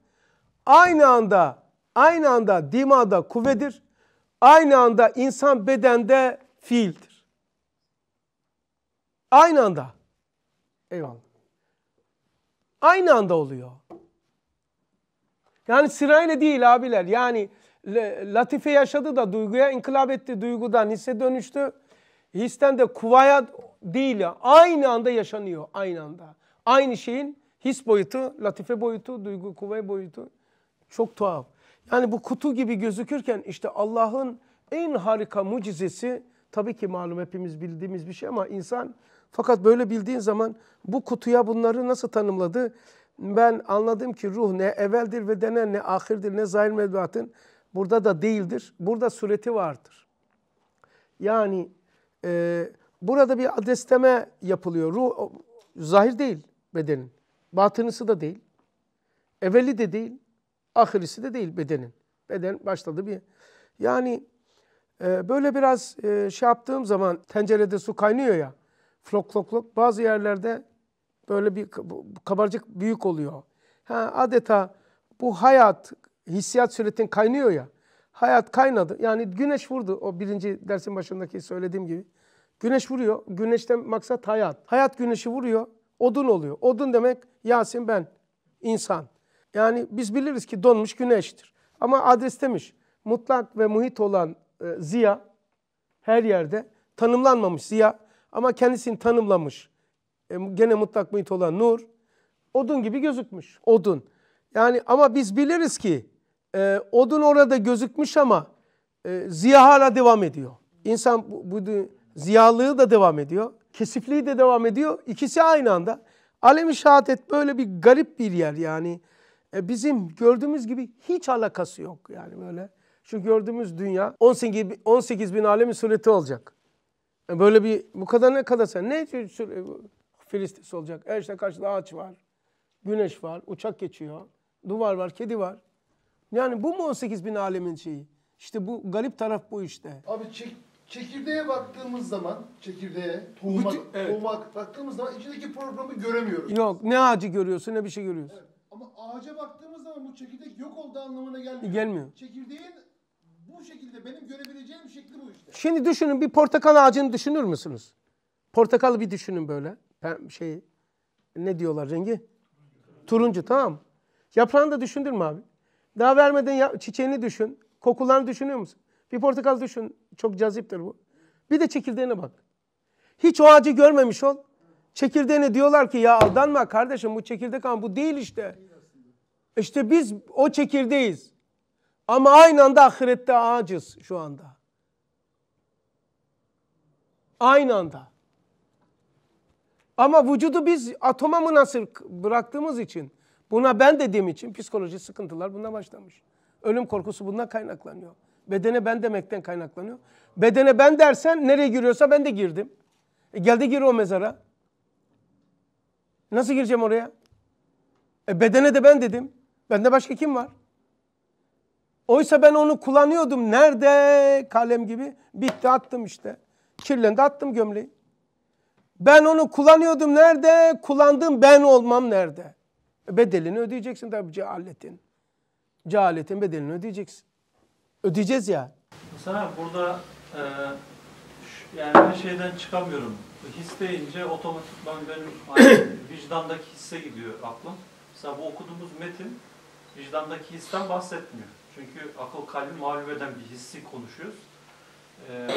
Speaker 1: Aynı anda aynı anda dimada kuvvedir. Aynı anda insan bedende fiildir. Aynı anda. Eyvallah. Aynı anda oluyor. Yani sırayla değil abiler. Yani latife yaşadı da duyguya inkılap etti. Duygudan hisse dönüştü. Histen de kuvaya değil. Aynı anda yaşanıyor. Aynı anda. Aynı şeyin his boyutu, latife boyutu, duygu kuvve boyutu. Çok tuhaf. Yani bu kutu gibi gözükürken işte Allah'ın en harika mucizesi tabii ki malum hepimiz bildiğimiz bir şey ama insan fakat böyle bildiğin zaman bu kutuya bunları nasıl tanımladı? Ben anladım ki ruh ne evveldir ve denen ne ahirdir ne zahir mevduatın burada da değildir. Burada sureti vardır. Yani e, burada bir adesteme yapılıyor. Ruh zahir değil bedenin. Batınısı da değil. Evveli de değil. Ahirisi de değil bedenin. Beden başladı bir. Yani e, böyle biraz e, şey yaptığım zaman tencerede su kaynıyor ya. Flok flok flok. Bazı yerlerde böyle bir kabarcık büyük oluyor. Ha, adeta bu hayat, hissiyat süretin kaynıyor ya. Hayat kaynadı. Yani güneş vurdu. O birinci dersin başındaki söylediğim gibi. Güneş vuruyor. Güneşten maksat hayat. Hayat güneşi vuruyor. Odun oluyor. Odun demek Yasin ben. insan. Yani biz biliriz ki donmuş güneştir. Ama adres demiş. Mutlak ve muhit olan e, ziya her yerde tanımlanmamış ziya ama kendisini tanımlamış. E, gene mutlak muhit olan nur. Odun gibi gözükmüş. Odun. Yani ama biz biliriz ki e, odun orada gözükmüş ama e, ziya hala devam ediyor. İnsan bu, bu ziyalığı da devam ediyor. Kesifliği de devam ediyor. İkisi aynı anda. Alem-i şehadet böyle bir garip bir yer yani. E, bizim gördüğümüz gibi hiç alakası yok yani böyle. Şu gördüğümüz dünya 18, 18 bin alemin sureti olacak. E, böyle bir bu kadar ne kadar sen ne e, Filistin olacak. Her işte karşıda ağaç var. Güneş var. Uçak geçiyor. Duvar var. Kedi var. Yani bu mu 18 bin alemin şeyi? İşte bu garip taraf bu işte.
Speaker 5: Abi çek, çekirdeğe baktığımız
Speaker 1: zaman, çekirdeğe, tohuma, Bütün, evet.
Speaker 5: tohuma baktığımız zaman içindeki programı
Speaker 1: göremiyoruz. Yok ne ağacı görüyorsun ne bir şey görüyorsun. Evet. Ama ağaca baktığımız zaman bu çekirdek yok olduğu anlamına gelmiyor. Gelmiyor. Çekirdeğin bu şekilde benim görebileceğim şekli bu işte. Şimdi düşünün bir portakal ağacını düşünür müsünüz? Portakalı bir düşünün böyle. Şey ne diyorlar rengi? Turuncu tamam. Yaprağını da düşündür mü abi? Daha vermeden ya, çiçeğini düşün. Kokularını düşünüyor musun? Bir portakal düşün. Çok caziptir bu. Bir de çekirdeğine bak. Hiç o ağacı görmemiş ol. Çekirdeğine diyorlar ki ya aldanma kardeşim bu çekirdek ama bu değil işte. İşte biz o çekirdeğiz. Ama aynı anda ahirette aciz şu anda. Aynı anda. Ama vücudu biz atoma mı nasıl bıraktığımız için, buna ben dediğim için psikoloji sıkıntılar bundan başlamış. Ölüm korkusu bundan kaynaklanıyor. Bedene ben demekten kaynaklanıyor. Bedene ben dersen nereye giriyorsa ben de girdim. E geldi gir o mezara. Nasıl gireceğim oraya? E bedene de ben dedim. Bende başka kim var? Oysa ben onu kullanıyordum. Nerede kalem gibi? Bitti attım işte. Kirlendi attım gömleği. Ben onu kullanıyordum. Nerede? Kullandığım ben olmam nerede? Bedelini ödeyeceksin tabii cehaletin. Cehaletin bedelini ödeyeceksin. Ödeyeceğiz ya.
Speaker 2: Mesela burada e, yani her şeyden çıkamıyorum. His deyince otomatikman benim vicdandaki hisse gidiyor aklım. Mesela bu okuduğumuz metin Vicdandaki histen bahsetmiyor. Çünkü akıl kalbi mağlup eden bir hissi konuşuyoruz. Ee,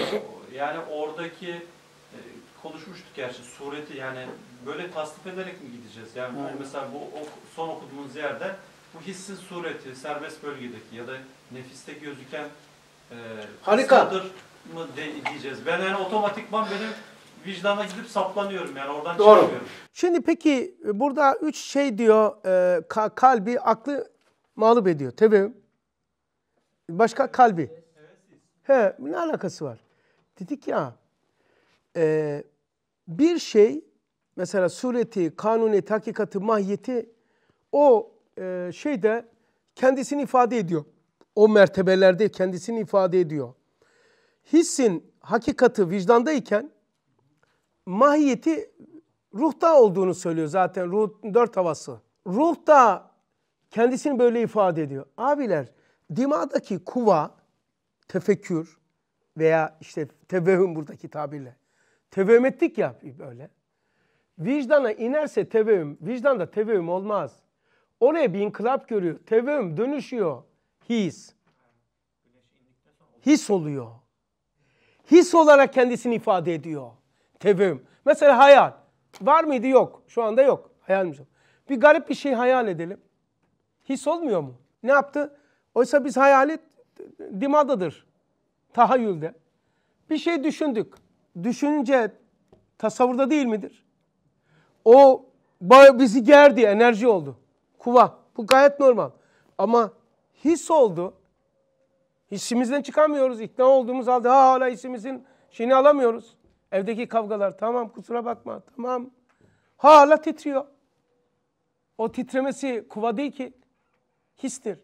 Speaker 2: yani oradaki e, konuşmuştuk gerçi sureti yani böyle tasdif ederek mi gideceğiz? Yani bu, hani mesela bu son okuduğumuz yerde bu hissin sureti serbest bölgedeki ya da nefiste gözüken e, Harika. mı de, diyeceğiz. Ben yani otomatikman benim vicdana gidip saplanıyorum yani oradan Doğru. çıkamıyorum.
Speaker 1: Şimdi peki burada üç şey diyor e, kalbi, aklı mağlup ediyor. Tabii başka kalbi. He, ne alakası var? Dedik ya e, bir şey mesela sureti, kanuni, hakikati, mahiyeti o e, şeyde kendisini ifade ediyor. O mertebelerde kendisini ifade ediyor. Hissin hakikati vicdandayken mahiyeti ruhta olduğunu söylüyor zaten ruh dört havası. Ruhta kendisini böyle ifade ediyor. Abiler dimadaki kuva, tefekkür veya işte tevehüm buradaki tabirle. Tevehüm ettik ya böyle. Vicdana inerse tevehüm, vicdanda tevehüm olmaz. Oraya bir inkılap görüyor. Tevehüm dönüşüyor. His. His oluyor. His olarak kendisini ifade ediyor. Tevehüm. Mesela hayal. Var mıydı? Yok. Şu anda yok. Hayalimiz yok. Bir garip bir şey hayal edelim. His olmuyor mu? Ne yaptı? Oysa biz hayali dimadadır. Tahayyülde. Bir şey düşündük. Düşünce tasavvurda değil midir? O bizi gerdi, enerji oldu. Kuva. Bu gayet normal. Ama his oldu. Hissimizden çıkamıyoruz. İkna olduğumuz halde ha, hala hissimizin şeyini alamıyoruz. Evdeki kavgalar tamam kusura bakma tamam. Hala titriyor. O titremesi kuva değil ki histir.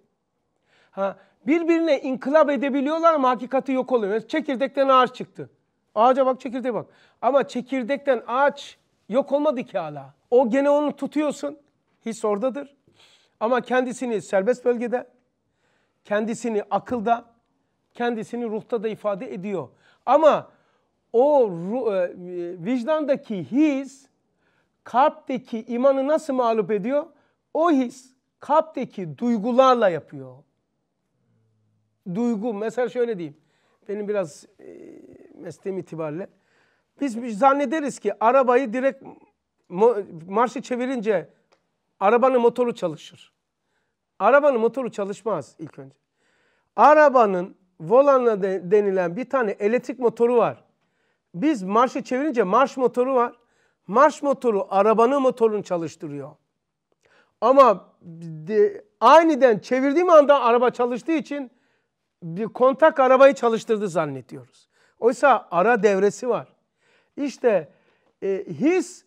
Speaker 1: Ha, birbirine inkılap edebiliyorlar ama hakikati yok oluyor. Mesela çekirdekten ağaç çıktı. Ağaca bak çekirdeğe bak. Ama çekirdekten ağaç yok olmadı ki hala. O gene onu tutuyorsun. His oradadır. Ama kendisini serbest bölgede, kendisini akılda, kendisini ruhta da ifade ediyor. Ama o e, e, vicdandaki his kalpteki imanı nasıl mağlup ediyor? O his kalpteki duygularla yapıyor. Duygu, mesela şöyle diyeyim. Benim biraz e, mesleğim itibariyle. Biz, zannederiz ki arabayı direkt marşı çevirince arabanın motoru çalışır. Arabanın motoru çalışmaz ilk önce. Arabanın volanla de, denilen bir tane elektrik motoru var. Biz marşı çevirince marş motoru var. Marş motoru arabanın motorunu çalıştırıyor. Ama de, aniden çevirdiğim anda araba çalıştığı için bir kontak arabayı çalıştırdı zannediyoruz. Oysa ara devresi var. İşte e, his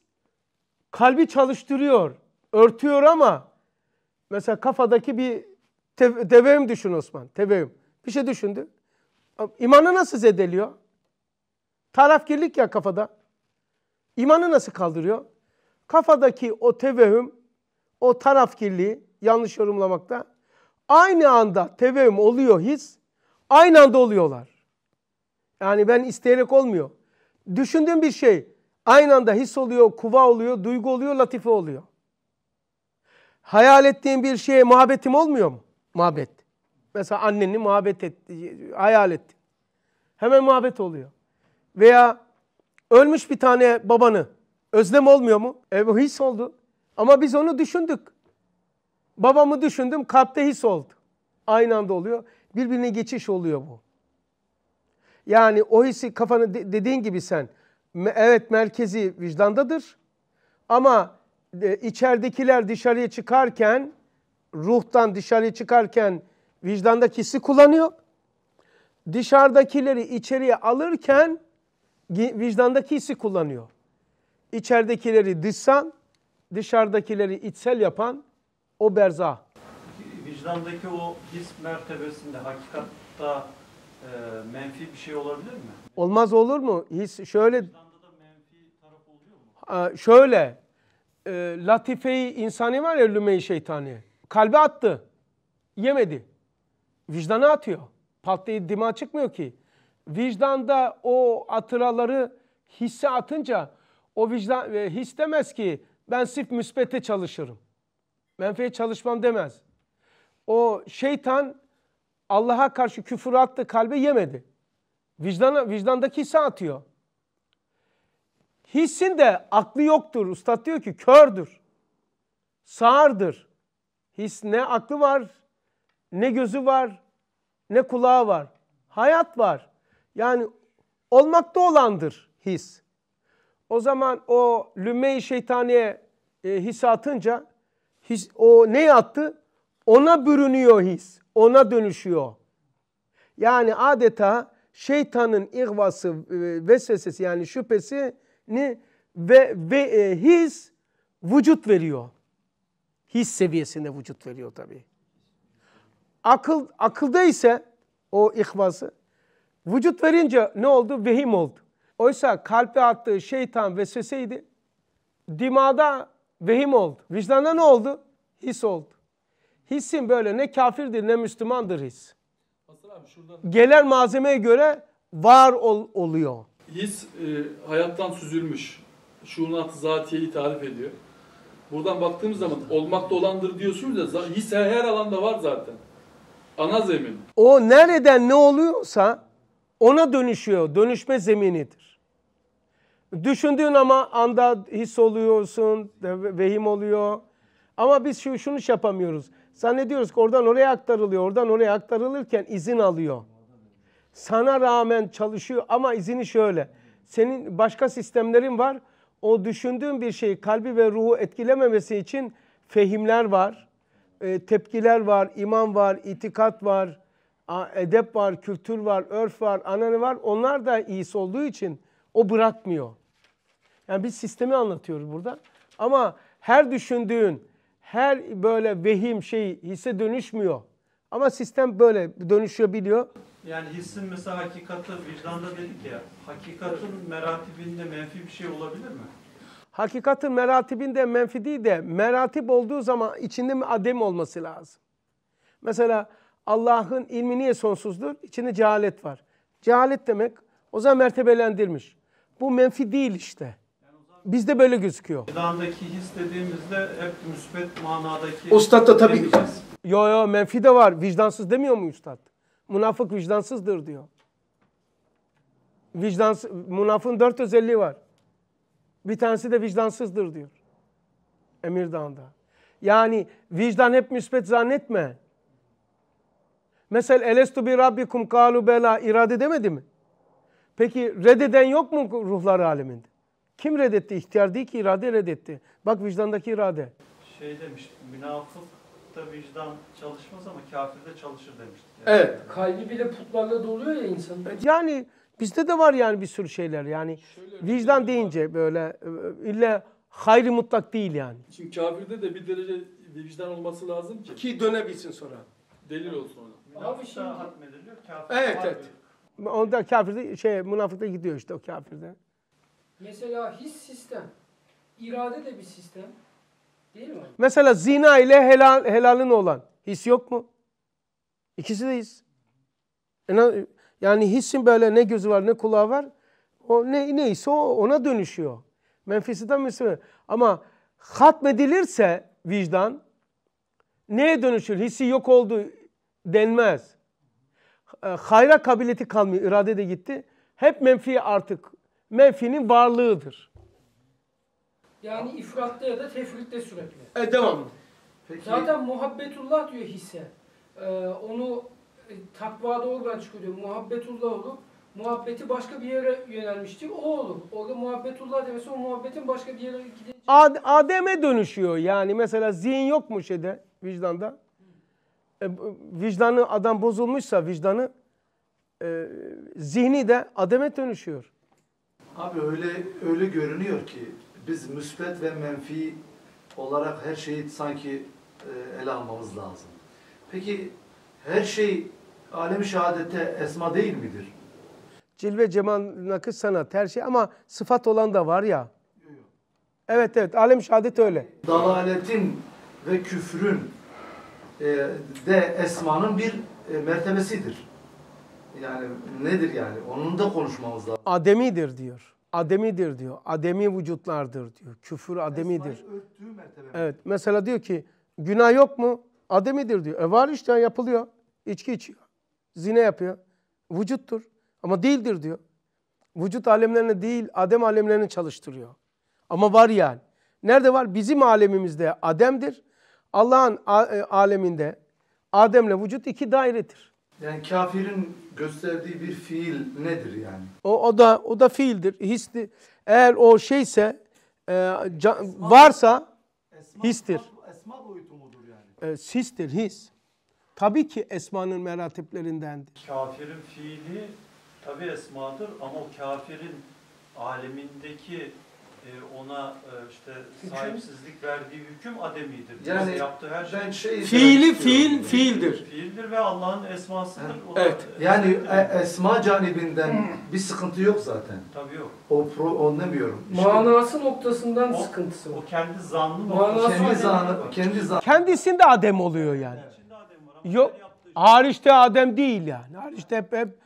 Speaker 1: kalbi çalıştırıyor, örtüyor ama mesela kafadaki bir te, tevehüm düşün Osman, tevehüm. Bir şey düşündü. İmanı nasıl zedeliyor? Tarafkirlik ya kafada. İmanı nasıl kaldırıyor? Kafadaki o tevehüm o taraf kirliliği yanlış yorumlamakta aynı anda tevehüm oluyor his aynı anda oluyorlar. Yani ben isteyerek olmuyor. Düşündüğüm bir şey aynı anda his oluyor, kuva oluyor, duygu oluyor, latife oluyor. Hayal ettiğim bir şeye muhabbetim olmuyor mu? Muhabbet. Mesela anneni muhabbet etti, hayal etti. Hemen muhabbet oluyor. Veya ölmüş bir tane babanı özlem olmuyor mu? E bu his oldu. Ama biz onu düşündük. Babamı düşündüm kalpte his oldu. Aynı anda oluyor. Birbirine geçiş oluyor bu. Yani o hissi kafanı de, dediğin gibi sen evet merkezi vicdandadır ama e, içeridekiler dışarıya çıkarken ruhtan dışarıya çıkarken vicdandaki hissi kullanıyor. Dışarıdakileri içeriye alırken vicdandaki hissi kullanıyor. İçeridekileri dışsan dışarıdakileri içsel yapan o berza.
Speaker 2: Vicdandaki o his mertebesinde hakikatta e, menfi bir şey olabilir mi?
Speaker 1: Olmaz olur mu? His şöyle... Vicdanda da menfi taraf oluyor mu? Şöyle, e, latifeyi insani var ya lümeyi şeytani. Kalbe attı, yemedi. Vicdana atıyor. Pat dima çıkmıyor ki. Vicdanda o atıraları hisse atınca o vicdan e, his demez ki ben sif müsbete çalışırım. Menfeye çalışmam demez. O şeytan Allah'a karşı küfür attı, kalbe yemedi. Vicdana, vicdandaki hisse atıyor. Hissin de aklı yoktur. Ustad diyor ki kördür. Sağırdır. His ne aklı var, ne gözü var, ne kulağı var. Hayat var. Yani olmakta olandır his. O zaman o lümme şeytaniye e, his atınca his, o ne attı? Ona bürünüyor his. Ona dönüşüyor. Yani adeta şeytanın ihvası, e, vesvesesi yani şüphesini ve, ve e, his vücut veriyor. His seviyesinde vücut veriyor tabii. Akıl, akılda ise o ihvası vücut verince ne oldu? Vehim oldu. Oysa kalpe attığı şeytan vesveseydi. Dimada vehim oldu. Vicdana ne oldu? His oldu. Hissin böyle ne kafirdir ne Müslümandır his. Abi, şuradan... Gelen malzemeye göre var ol, oluyor. His
Speaker 4: e, hayattan süzülmüş. Şuunat zatiyeyi tarif ediyor. Buradan baktığımız zaman olmakta olandır diyorsunuz da his her alanda var zaten. Ana zemin.
Speaker 1: O nereden ne oluyorsa ona dönüşüyor. Dönüşme zeminidir. Düşündüğün ama anda his oluyorsun, vehim oluyor. Ama biz şu, şunu şey yapamıyoruz. Zannediyoruz ki oradan oraya aktarılıyor. Oradan oraya aktarılırken izin alıyor. Sana rağmen çalışıyor ama izini şöyle. Senin başka sistemlerin var. O düşündüğün bir şeyi kalbi ve ruhu etkilememesi için fehimler var. E, tepkiler var, iman var, itikat var, edep var, kültür var, örf var, ananı var. Onlar da iyisi olduğu için o bırakmıyor. Yani biz sistemi anlatıyoruz burada. Ama her düşündüğün, her böyle vehim şey hisse dönüşmüyor. Ama sistem böyle dönüşebiliyor.
Speaker 2: Yani hissin mesela hakikatta vicdanda dedik ya, hakikatin meratibinde menfi bir şey olabilir mi?
Speaker 1: Hakikatin meratibinde menfi değil de meratip olduğu zaman içinde mi adem olması lazım. Mesela Allah'ın ilmi niye sonsuzdur? İçinde cehalet var. Cehalet demek o zaman mertebelendirmiş. Bu menfi değil işte. Bizde böyle gözüküyor.
Speaker 2: Vedandaki his dediğimizde hep müsbet manadaki... Ustad da tabii... Demeyeceğiz.
Speaker 1: Yo yo menfi de var. Vicdansız demiyor mu ustad? Münafık vicdansızdır diyor. Vicdansız, münafığın dört özelliği var. Bir tanesi de vicdansızdır diyor. Emirdağ'da. Yani vicdan hep müsbet zannetme. Mesel elestu bi rabbikum kalu bela irade demedi mi? Peki reddeden yok mu ruhlar aleminde? Kim reddetti? İhtiyar değil ki irade reddetti. Bak vicdandaki irade.
Speaker 2: Şey demiş, münafık da vicdan çalışmaz ama kafirde çalışır demiştik. Yani. Evet. Kalbi bile putlarla doluyor
Speaker 1: ya insanın. Yani bizde de var yani bir sürü şeyler. Yani Şöyle vicdan şey deyince var. böyle e, illa hayri mutlak değil yani.
Speaker 4: Çünkü kafirde de bir derece vicdan olması lazım ki. Ki dönebilsin sonra. Delil olsun. Münafıkta
Speaker 2: şey hatmediliyor,
Speaker 4: kafir Evet, evet.
Speaker 1: Onda de, şey münafıkta gidiyor işte o kafirde.
Speaker 6: Mesela his sistem, irade de bir sistem. Değil
Speaker 1: mi? Mesela zina ile helal, helalin olan his yok mu? İkisi de his. Yani hissin böyle ne gözü var ne kulağı var. O ne, neyse o ona dönüşüyor. Menfisiden müslüme. Ama hatmedilirse vicdan neye dönüşür? Hissi yok oldu, denmez. Ee, hayra kabiliyeti kalmıyor. irade de gitti. Hep menfi artık. Menfinin varlığıdır.
Speaker 6: Yani ifratta ya da tefritte sürekli.
Speaker 3: E, devamlı. Peki.
Speaker 6: Zaten muhabbetullah diyor hisse. Ee, onu e, da oradan çıkıyor Muhabbetullah olur. Muhabbeti başka bir yere yönelmişti. O olur. Orada muhabbetullah demesi o muhabbetin başka bir yere gideceği.
Speaker 1: Ad Adem'e dönüşüyor yani. Mesela zihin yok mu şeyde vicdanda? E, vicdanı adam bozulmuşsa vicdanı e, zihni de ademe dönüşüyor.
Speaker 3: Abi öyle öyle görünüyor ki biz müspet ve menfi olarak her şeyi sanki e, ele almamız lazım. Peki her şey alem-i esma değil midir?
Speaker 1: Cilve, cemal, nakış, sanat her şey ama sıfat olan da var ya. Evet evet alem-i şehadet öyle. Dalaletin
Speaker 3: ve küfrün e, de esmanın bir e, mertebesidir. Yani nedir yani? Onun da konuşmamız lazım.
Speaker 1: Ademidir diyor. Ademidir diyor. Ademi vücutlardır diyor. Küfür ademidir. Evet. Mesela diyor ki günah yok mu? Ademidir diyor. E var işte yapılıyor. İçki içiyor. Zine yapıyor. Vücuttur. Ama değildir diyor. Vücut alemlerine değil Adem alemlerini çalıştırıyor. Ama var yani. Nerede var? Bizim alemimizde Adem'dir. Allah'ın e, aleminde Adem'le vücut iki dairedir. Yani kafirin
Speaker 3: gösterdiği bir fiil nedir yani?
Speaker 1: O, o da o da fiildir. Hisli, eğer o şeyse e, can, esma, varsa esma, histir. Esma, esma boyutu mudur yani? E, histir, his. Tabii ki esmanın meratiplerindendir.
Speaker 2: Kafirin fiili tabii esmadır ama o kafirin alemindeki e, ona e, işte hüküm. sahipsizlik verdiği hüküm ademidir. Yani, yaptığı her şey, şey fiili fiil fiildir. Fiildir ve Allah'ın esmasıdır.
Speaker 3: evet. E, yani esma canibinden hmm. bir sıkıntı yok zaten. Tabii yok. O pro anlamıyorum. İşte, Manası noktasından o, sıkıntısı O kendi zanlı Manası kendi zanlı
Speaker 1: kendi zanlı. Kendisinde adem oluyor yani. Evet. Adem var ama yok. Şey. Hariçte Adem değil yani. Hariçte hep, hep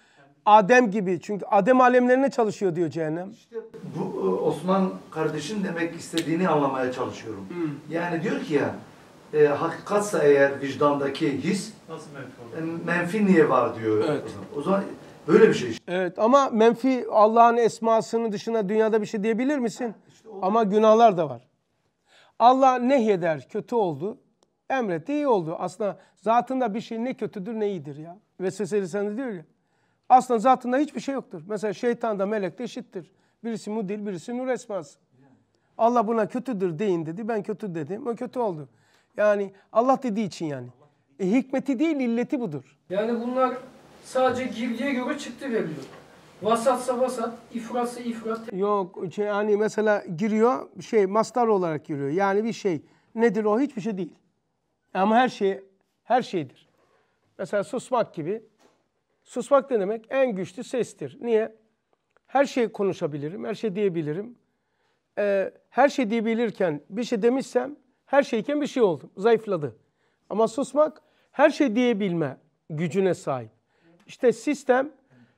Speaker 1: Adem gibi. Çünkü Adem alemlerine çalışıyor diyor cehennem. İşte bu e,
Speaker 3: Osman kardeşin demek istediğini anlamaya çalışıyorum. Hı. Hmm. Yani diyor ki ya e, hakikatsa eğer vicdandaki his Nasıl menfi, e, menfi niye var diyor. Evet. O zaman, Böyle bir şey işte.
Speaker 1: Evet ama menfi Allah'ın esmasının dışına dünyada bir şey diyebilir misin? İşte ama günahlar da var. Allah nehyeder kötü oldu. Emretti iyi oldu. Aslında zatında bir şey ne kötüdür ne iyidir ya. Vesveseli sen diyor ya. Aslında zatında hiçbir şey yoktur. Mesela şeytan da melek de eşittir. Birisi mudil, birisi nur esması. Allah buna kötüdür deyin dedi. Ben kötü dedim. O kötü oldu. Yani Allah dediği için yani. E, hikmeti değil illeti budur.
Speaker 6: Yani bunlar sadece girdiye göre çıktı veriyor. Vasatsa
Speaker 1: vasat, ifratsa ifrat. Yok şey, yani mesela giriyor şey mastar olarak giriyor. Yani bir şey nedir o hiçbir şey değil. Ama her şey her şeydir. Mesela susmak gibi Susmak ne demek? En güçlü sestir. Niye? Her şeyi konuşabilirim, her şey diyebilirim. Ee, her şey diyebilirken bir şey demişsem, her şeyken bir şey oldu, zayıfladı. Ama susmak her şey diyebilme gücüne sahip. İşte sistem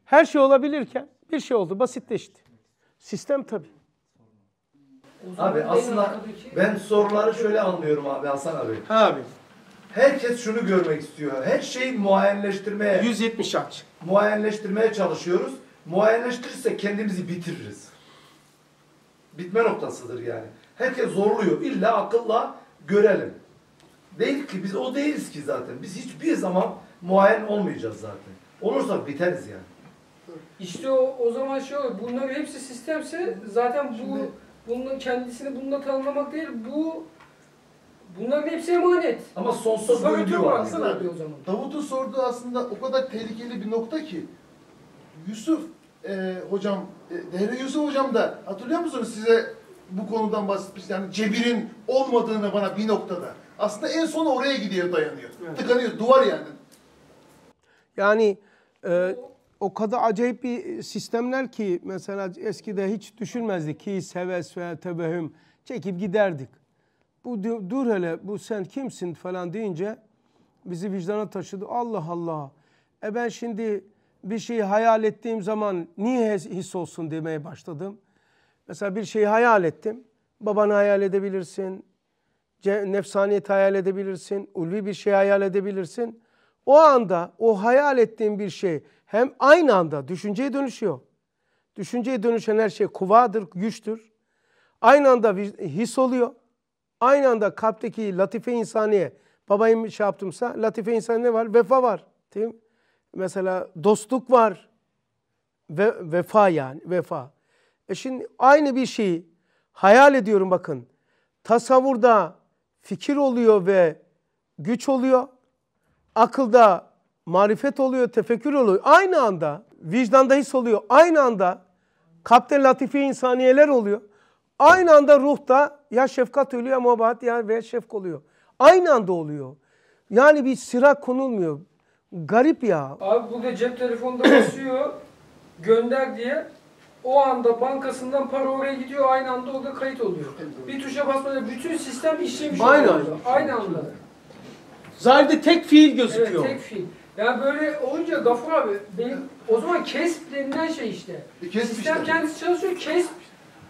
Speaker 1: her şey olabilirken bir şey oldu, basitleşti. Sistem tabii.
Speaker 3: Abi aslında ben soruları şöyle anlıyorum abi Hasan abi. Abi herkes şunu görmek istiyor. Her şeyi muayenleştirmeye 170 aç. Muayenleştirmeye çalışıyoruz. Muayenleştirirse kendimizi bitiririz. Bitme noktasıdır yani. Herkes zorluyor. İlla akılla görelim. Değil ki biz o değiliz ki zaten. Biz hiçbir zaman muayen olmayacağız zaten. Olursak biteriz yani.
Speaker 6: İşte o, o zaman şey oluyor. Bunların hepsi sistemse zaten bu Şimdi, bunun kendisini bununla tanımlamak değil. Bu Bunların hepsi emanet. Ama sonsuz bir ötürü bölücü var. bıraksana Davut'un sorduğu aslında o
Speaker 5: kadar tehlikeli bir nokta ki Yusuf e, hocam, e, Dehre Yusuf hocam da hatırlıyor musunuz size bu konudan bahsetmiş yani cebirin olmadığını bana bir noktada. Aslında en son oraya gidiyor dayanıyor. Evet. Tıkanıyor duvar yani.
Speaker 1: Yani e, o kadar acayip bir sistemler ki mesela eskide hiç düşünmezdik ki heves veya tebehüm çekip giderdik. Bu dur hele bu sen kimsin falan deyince bizi vicdana taşıdı. Allah Allah. E ben şimdi bir şeyi hayal ettiğim zaman niye his olsun demeye başladım. Mesela bir şeyi hayal ettim. Babanı hayal edebilirsin. Nefsaniyeti hayal edebilirsin. Ulvi bir şey hayal edebilirsin. O anda o hayal ettiğim bir şey hem aynı anda düşünceye dönüşüyor. Düşünceye dönüşen her şey kuvadır, güçtür. Aynı anda his oluyor. Aynı anda kalpteki latife insaniye, babayım şey yaptımsa latife ne var, vefa var. Değil mi? Mesela dostluk var. Ve, vefa yani, vefa. E şimdi aynı bir şeyi hayal ediyorum bakın. Tasavvurda fikir oluyor ve güç oluyor. Akılda marifet oluyor, tefekkür oluyor. Aynı anda vicdanda his oluyor. Aynı anda kapte latife insaniyeler oluyor. Aynı anda ruhta ya şefkat ölüyor ya muhabbet ya veya şefk oluyor. Aynı anda oluyor. Yani bir sıra konulmuyor. Garip ya.
Speaker 6: Abi bu da cep telefonda basıyor. gönder diye. O anda bankasından para oraya gidiyor. Aynı anda orada kayıt oluyor. Bir tuşa basmadan bütün sistem işlemiş şey Aynı oluyor. anda. Aynı anda.
Speaker 1: Zahirde tek fiil gözüküyor. Evet tek
Speaker 6: fiil. Yani böyle olunca Gafur abi benim o zaman kesp denilen şey işte. E, kesp Sistem işte. kendisi çalışıyor. Kesp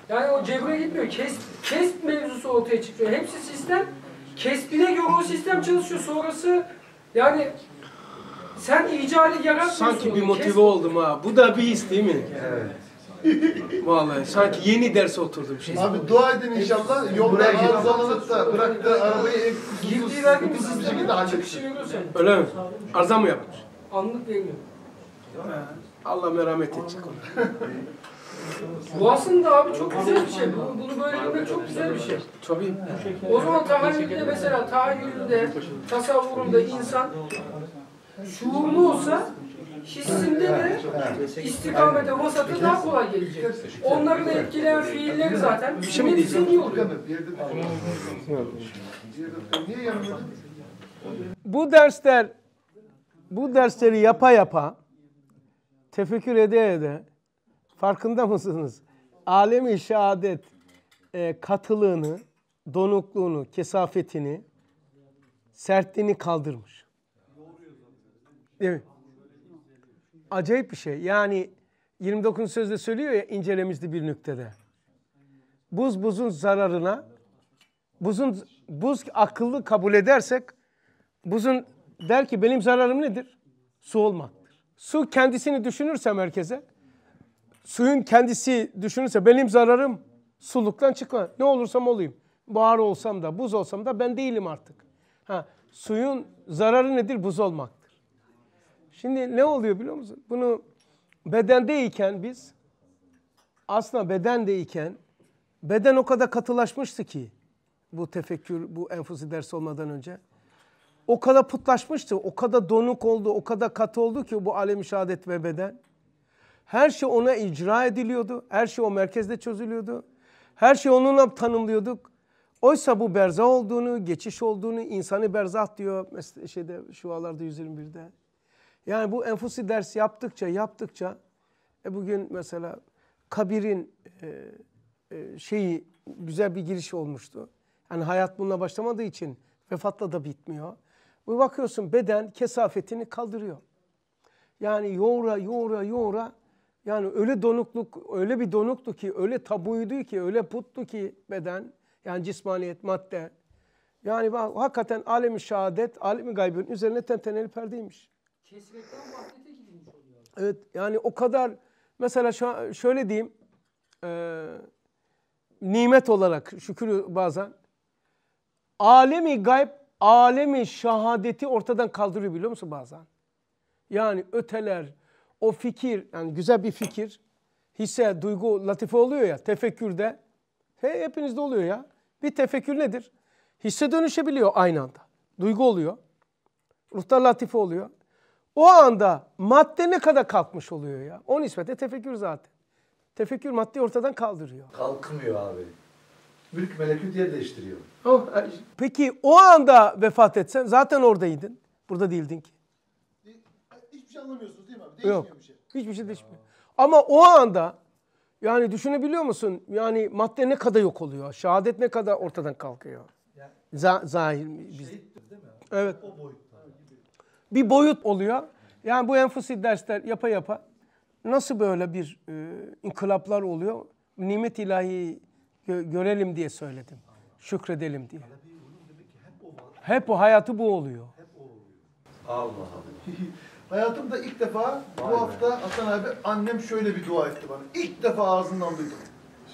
Speaker 6: yani o cebre gitmiyor. Kes, kes mevzusu ortaya çıkıyor. Hepsi sistem. Kesbine göre o sistem çalışıyor. Sonrası yani sen icadı
Speaker 5: yaratmıyorsun. Sanki bir motive kes...
Speaker 1: oldum ha. Bu da bir his değil mi? Evet. Vallahi sanki yeni ders oturdum. Şey. Abi dua edin inşallah. Yolda arızalanıp da bıraktı arabayı girdiği verdiğim bir şekilde şey halletsin. Öyle mi? Arıza mı yapmış? Anlık mi? Allah merhamet edecek onu. Bu aslında abi çok güzel bir şey. Bu, bunu böyle bilmek çok güzel bir şey. Tabii. O zaman tahayyülde mesela
Speaker 6: tahayyülde, tasavvurunda insan şuurlu olsa hissinde de istikamete, vasatı daha kolay gelecek.
Speaker 1: Onları da etkileyen fiilleri zaten bir şey mi diyeceğim? Bu dersler bu dersleri yapa yapa tefekkür ede ede Farkında mısınız? Alemi şehadet e, katılığını, donukluğunu, kesafetini, sertliğini kaldırmış. Değil mi? Acayip bir şey. Yani 29. sözde söylüyor ya incelemizde bir nüktede. Buz buzun zararına, buzun buz akıllı kabul edersek buzun der ki benim zararım nedir? Su olmaktır. Su kendisini düşünürse merkeze Suyun kendisi düşünürse benim zararım suluktan çıkma. Ne olursam olayım. Bahar olsam da buz olsam da ben değilim artık. Ha, suyun zararı nedir? Buz olmaktır. Şimdi ne oluyor biliyor musun? Bunu bedendeyken biz aslında bedendeyken beden o kadar katılaşmıştı ki bu tefekkür, bu enfuzi dersi olmadan önce. O kadar putlaşmıştı, o kadar donuk oldu, o kadar katı oldu ki bu alem-i şehadet ve beden. Her şey ona icra ediliyordu. Her şey o merkezde çözülüyordu. Her şey onunla tanımlıyorduk. Oysa bu berza olduğunu, geçiş olduğunu, insanı berzah diyor şeyde alarda 121'de. Yani bu enfusi ders yaptıkça yaptıkça e bugün mesela kabirin e, e, şeyi güzel bir giriş olmuştu. Yani hayat bununla başlamadığı için vefatla da bitmiyor. Bu bakıyorsun beden kesafetini kaldırıyor. Yani yoğura yoğura yoğura yani öyle donukluk, öyle bir donuktu ki, öyle tabuydu ki, öyle puttu ki beden, yani cismaniyet, madde. Yani bak, hakikaten alemi şehadet, alemi gaybın üzerine temteneli perdeymiş.
Speaker 6: Kesretten vahdete girmiş
Speaker 1: oluyor. Evet yani o kadar mesela şöyle diyeyim e, nimet olarak şükür bazen alemi gayb alemi şahadeti ortadan kaldırıyor biliyor musun bazen? Yani öteler, o fikir yani güzel bir fikir, hisse, duygu, latife oluyor ya tefekkürde. He, hepinizde oluyor ya. Bir tefekkür nedir? Hisse dönüşebiliyor aynı anda. Duygu oluyor. Ruhta latife oluyor. O anda madde ne kadar kalkmış oluyor ya? O nispette tefekkür zaten. Tefekkür maddeyi ortadan kaldırıyor. Kalkmıyor abi. Mülk melekut yerleştiriyor. Oh, peki o anda vefat etsen zaten oradaydın. Burada değildin ki. Hiçbir şey anlamıyorsun. Değişmiyor Yok. bir şey. Hiçbir şey değişmiyor. Ama o anda yani düşünebiliyor musun? Yani madde ne kadar yok oluyor? Şehadet ne kadar ortadan kalkıyor? Yani Za- zahir biz. şehittir Evet. O boyutta. Bir boyut oluyor. Yani bu enfusi dersler yapa yapa nasıl böyle bir e, inkılaplar oluyor? Nimet ilahi gö- görelim diye söyledim. Şükredelim diye. Hep o hayatı bu oluyor.
Speaker 5: Allah Allah. Hayatımda ilk defa Vay bu be. hafta Hasan abi annem şöyle bir dua etti bana. İlk defa ağzından duydum.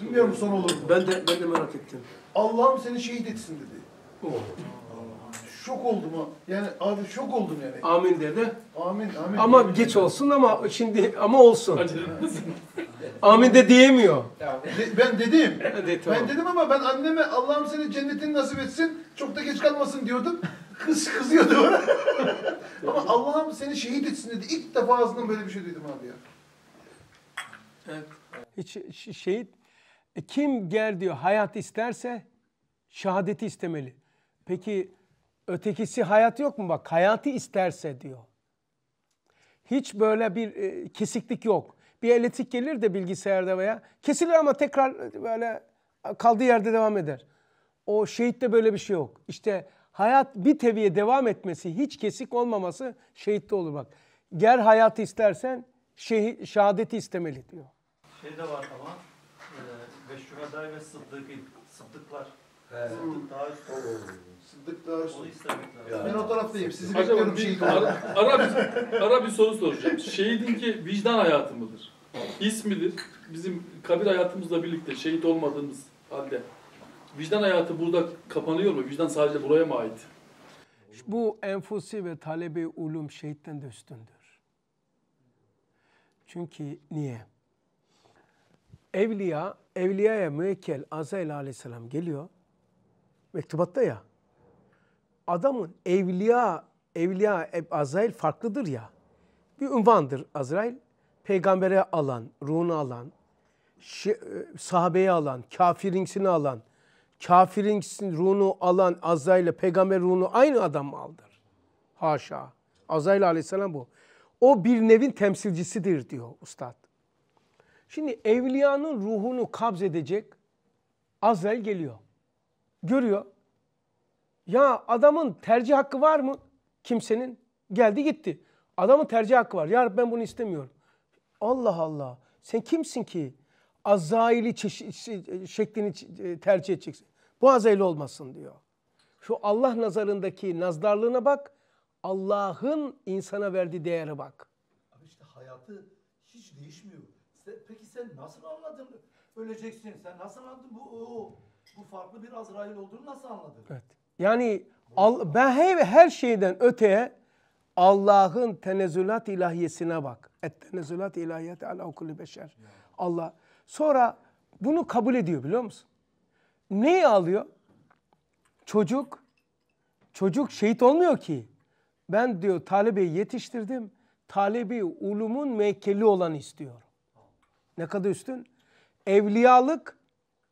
Speaker 5: Bilmiyorum son olur mu? Ben de ben de merak ettim. Allah'ım seni şehit etsin dedi. Oh. Şok oldum ha. Yani abi şok oldum
Speaker 1: yani. Amin dedi. Amin amin. Ama amin. geç olsun ama şimdi ama olsun.
Speaker 5: amin de diyemiyor.
Speaker 1: De, ben dedim. de, tamam. Ben dedim
Speaker 5: ama ben anneme Allah'ım seni cennetin nasip etsin çok da geç kalmasın diyordum. Kız kızıyordu bana. Ama Allah'ım seni şehit etsin dedi. İlk defa ağzından böyle bir şey duydum abi ya.
Speaker 1: Evet. Hiç şehit e, kim gel diyor hayat isterse şehadeti istemeli. Peki ötekisi hayat yok mu? Bak hayatı isterse diyor. Hiç böyle bir e, kesiklik yok. Bir elektrik gelir de bilgisayarda veya kesilir ama tekrar böyle kaldığı yerde devam eder. O şehitte böyle bir şey yok. İşte hayat bir teviye devam etmesi, hiç kesik olmaması şehitte olur bak. Ger hayat istersen şehit, şehadeti istemeli diyor.
Speaker 2: Şey de var ama e, ve şühedai ve sıddıkın, sıddıklar. He. Sıddık daha üstü. Sıddık daha üstü. Ben o taraftayım. Sizi bekliyorum şehit Ara, ara, ara bir soru
Speaker 4: soracağım. ki vicdan hayatı mıdır? İsmidir. Bizim kabir hayatımızla birlikte şehit olmadığımız halde vicdan hayatı burada kapanıyor mu? Vicdan sadece buraya mı ait?
Speaker 1: Bu enfusi ve talebi ulum şehitten de üstündür. Çünkü niye? Evliya, evliyaya müekkel Azrail aleyhisselam geliyor. Mektubatta ya. Adamın evliya, evliya, Azrail farklıdır ya. Bir ünvandır Azrail. Peygambere alan, ruhunu alan, e, sahabeyi alan, kafirinksini alan, Kafirin ruhunu alan Azrail'e ile peygamber ruhunu aynı adam mı aldır? Haşa. Azrail aleyhisselam bu. O bir nevin temsilcisidir diyor ustad. Şimdi evliyanın ruhunu kabz edecek Azrail geliyor. Görüyor. Ya adamın tercih hakkı var mı? Kimsenin. Geldi gitti. Adamın tercih hakkı var. Ya ben bunu istemiyorum. Allah Allah. Sen kimsin ki? Azrail'i şeklini e, tercih edeceksin. Bu Azrail olmasın diyor. Şu Allah nazarındaki nazdarlığına bak. Allah'ın insana verdiği değere bak.
Speaker 3: Abi işte hayatı hiç değişmiyor. peki sen nasıl anladın öleceksin? Sen nasıl anladın bu o, bu farklı bir Azrail olduğunu nasıl anladın?
Speaker 1: Evet. Yani al, ben her, her şeyden öteye Allah'ın tenezzülat ilahiyesine bak. Et tenezzülat ilahiyeti ala kulli beşer. Allah Sonra bunu kabul ediyor biliyor musun? Neyi alıyor? Çocuk, çocuk şehit olmuyor ki. Ben diyor talebi yetiştirdim. Talebi ulumun meykeli olan istiyor. Ne kadar üstün? Evliyalık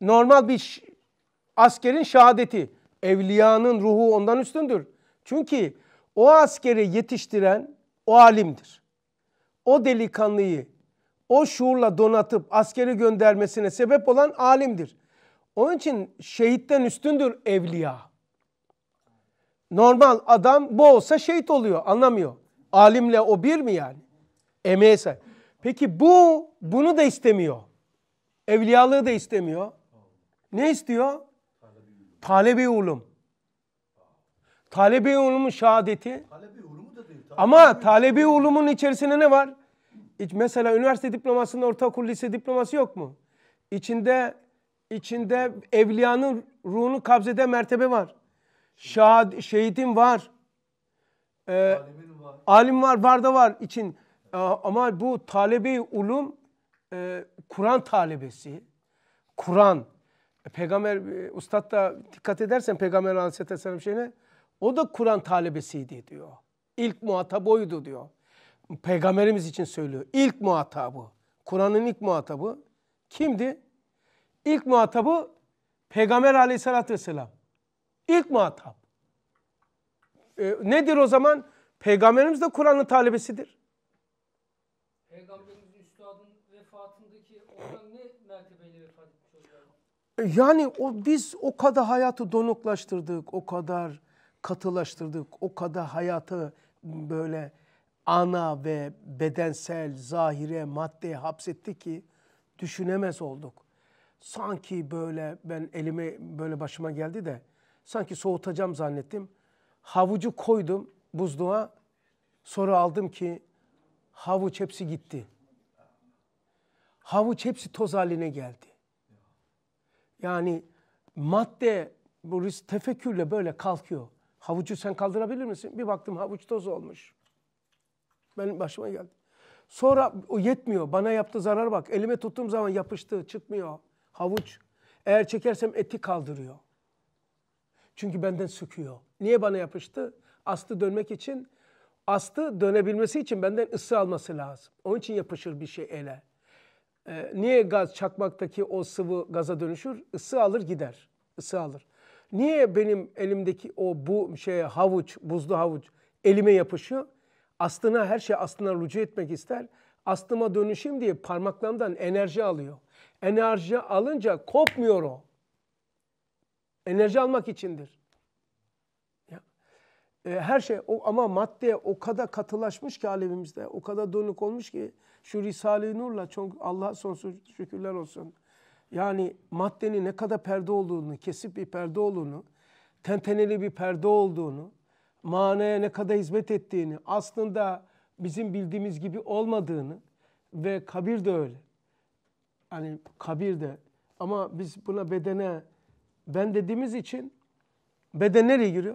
Speaker 1: normal bir askerin şehadeti. Evliyanın ruhu ondan üstündür. Çünkü o askeri yetiştiren o alimdir. O delikanlıyı o şuurla donatıp askeri göndermesine sebep olan alimdir. Onun için şehitten üstündür evliya. Normal adam bu olsa şehit oluyor anlamıyor. Alimle o bir mi yani? Emeğe Peki bu bunu da istemiyor. Evliyalığı da istemiyor. Ne istiyor? Talebi i ulum. talebe ulumun şehadeti. Talebe-i da değil. Ama talebi i ulumun içerisinde ne var? mesela üniversite diplomasının ortaokul lise diploması yok mu? İçinde içinde evliyanın ruhunu kabzede mertebe var. Şahid, şehidim var. Ee, var. Alim var, var da var için. Ee, ama bu talebi ulum e, Kur'an talebesi. Kur'an. E, peygamber, e, ustad da dikkat edersen Peygamber Aleyhisselam şeyine o da Kur'an talebesiydi diyor. İlk muhatap oydu diyor. Peygamberimiz için söylüyor. İlk muhatabı, Kur'an'ın ilk muhatabı kimdi? İlk muhatabı Peygamber aleyhissalatü vesselam. İlk muhatap. E, nedir o zaman? Peygamberimiz de Kur'an'ın talebesidir.
Speaker 6: Peygamberimiz üstadın vefatındaki oradan ne mertebeyle vefat etmiş
Speaker 1: ee, Yani o, biz o kadar hayatı donuklaştırdık, o kadar katılaştırdık, o kadar hayatı böyle ana ve bedensel zahire maddeye hapsetti ki düşünemez olduk. Sanki böyle ben elime böyle başıma geldi de sanki soğutacağım zannettim. Havucu koydum buzluğa sonra aldım ki havuç hepsi gitti. Havuç hepsi toz haline geldi. Yani madde bu tefekkürle böyle kalkıyor. Havucu sen kaldırabilir misin? Bir baktım havuç toz olmuş. Benim başıma geldi. Sonra o yetmiyor. Bana yaptı zarar bak. Elime tuttuğum zaman yapıştı, çıkmıyor. Havuç. Eğer çekersem eti kaldırıyor. Çünkü benden söküyor. Niye bana yapıştı? Astı dönmek için. Astı dönebilmesi için benden ısı alması lazım. Onun için yapışır bir şey ele. Ee, niye gaz çakmaktaki o sıvı gaza dönüşür? Isı alır gider. Isı alır. Niye benim elimdeki o bu şey havuç, buzlu havuç elime yapışıyor? Aslına her şey aslına rücu etmek ister. Astıma dönüşüm diye parmaklarımdan enerji alıyor. Enerji alınca kopmuyor o. Enerji almak içindir. Ya. E, her şey o, ama maddeye o kadar katılaşmış ki alevimizde. O kadar dönük olmuş ki şu Risale-i Nur'la çok Allah'a sonsuz şükürler olsun. Yani maddenin ne kadar perde olduğunu, kesip bir perde olduğunu, tenteneli bir perde olduğunu, manaya ne kadar hizmet ettiğini, aslında bizim bildiğimiz gibi olmadığını ve kabir de öyle. Hani kabir de ama biz buna bedene ben dediğimiz için beden nereye giriyor?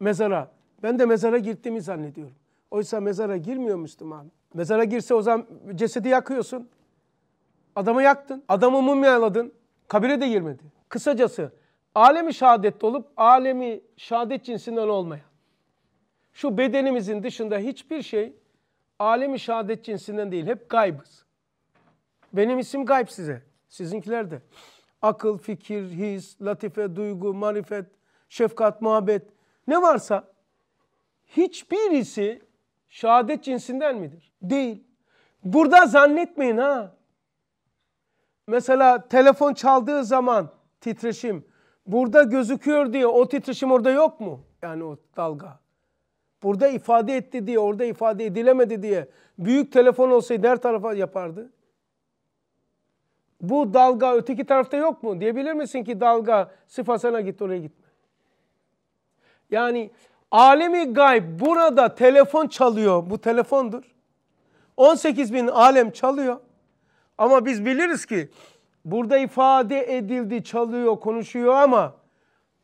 Speaker 1: Mezara. Ben de mezara girdiğimi zannediyorum. Oysa mezara girmiyor Müslüman. Mezara girse o zaman cesedi yakıyorsun. Adamı yaktın. Adamı mumyaladın. Kabire de girmedi. Kısacası alemi şehadette olup alemi şehadet cinsinden olmayan. Şu bedenimizin dışında hiçbir şey alemi şehadet cinsinden değil. Hep gaybız. Benim isim gayb size. Sizinkiler de. Akıl, fikir, his, latife, duygu, marifet, şefkat, muhabbet ne varsa hiçbirisi şehadet cinsinden midir? Değil. Burada zannetmeyin ha. Mesela telefon çaldığı zaman titreşim burada gözüküyor diye o titreşim orada yok mu? Yani o dalga burada ifade etti diye, orada ifade edilemedi diye büyük telefon olsaydı her tarafa yapardı. Bu dalga öteki tarafta yok mu? Diyebilir misin ki dalga sıfasana git oraya gitme. Yani alemi gayb burada telefon çalıyor. Bu telefondur. 18 bin alem çalıyor. Ama biz biliriz ki burada ifade edildi, çalıyor, konuşuyor ama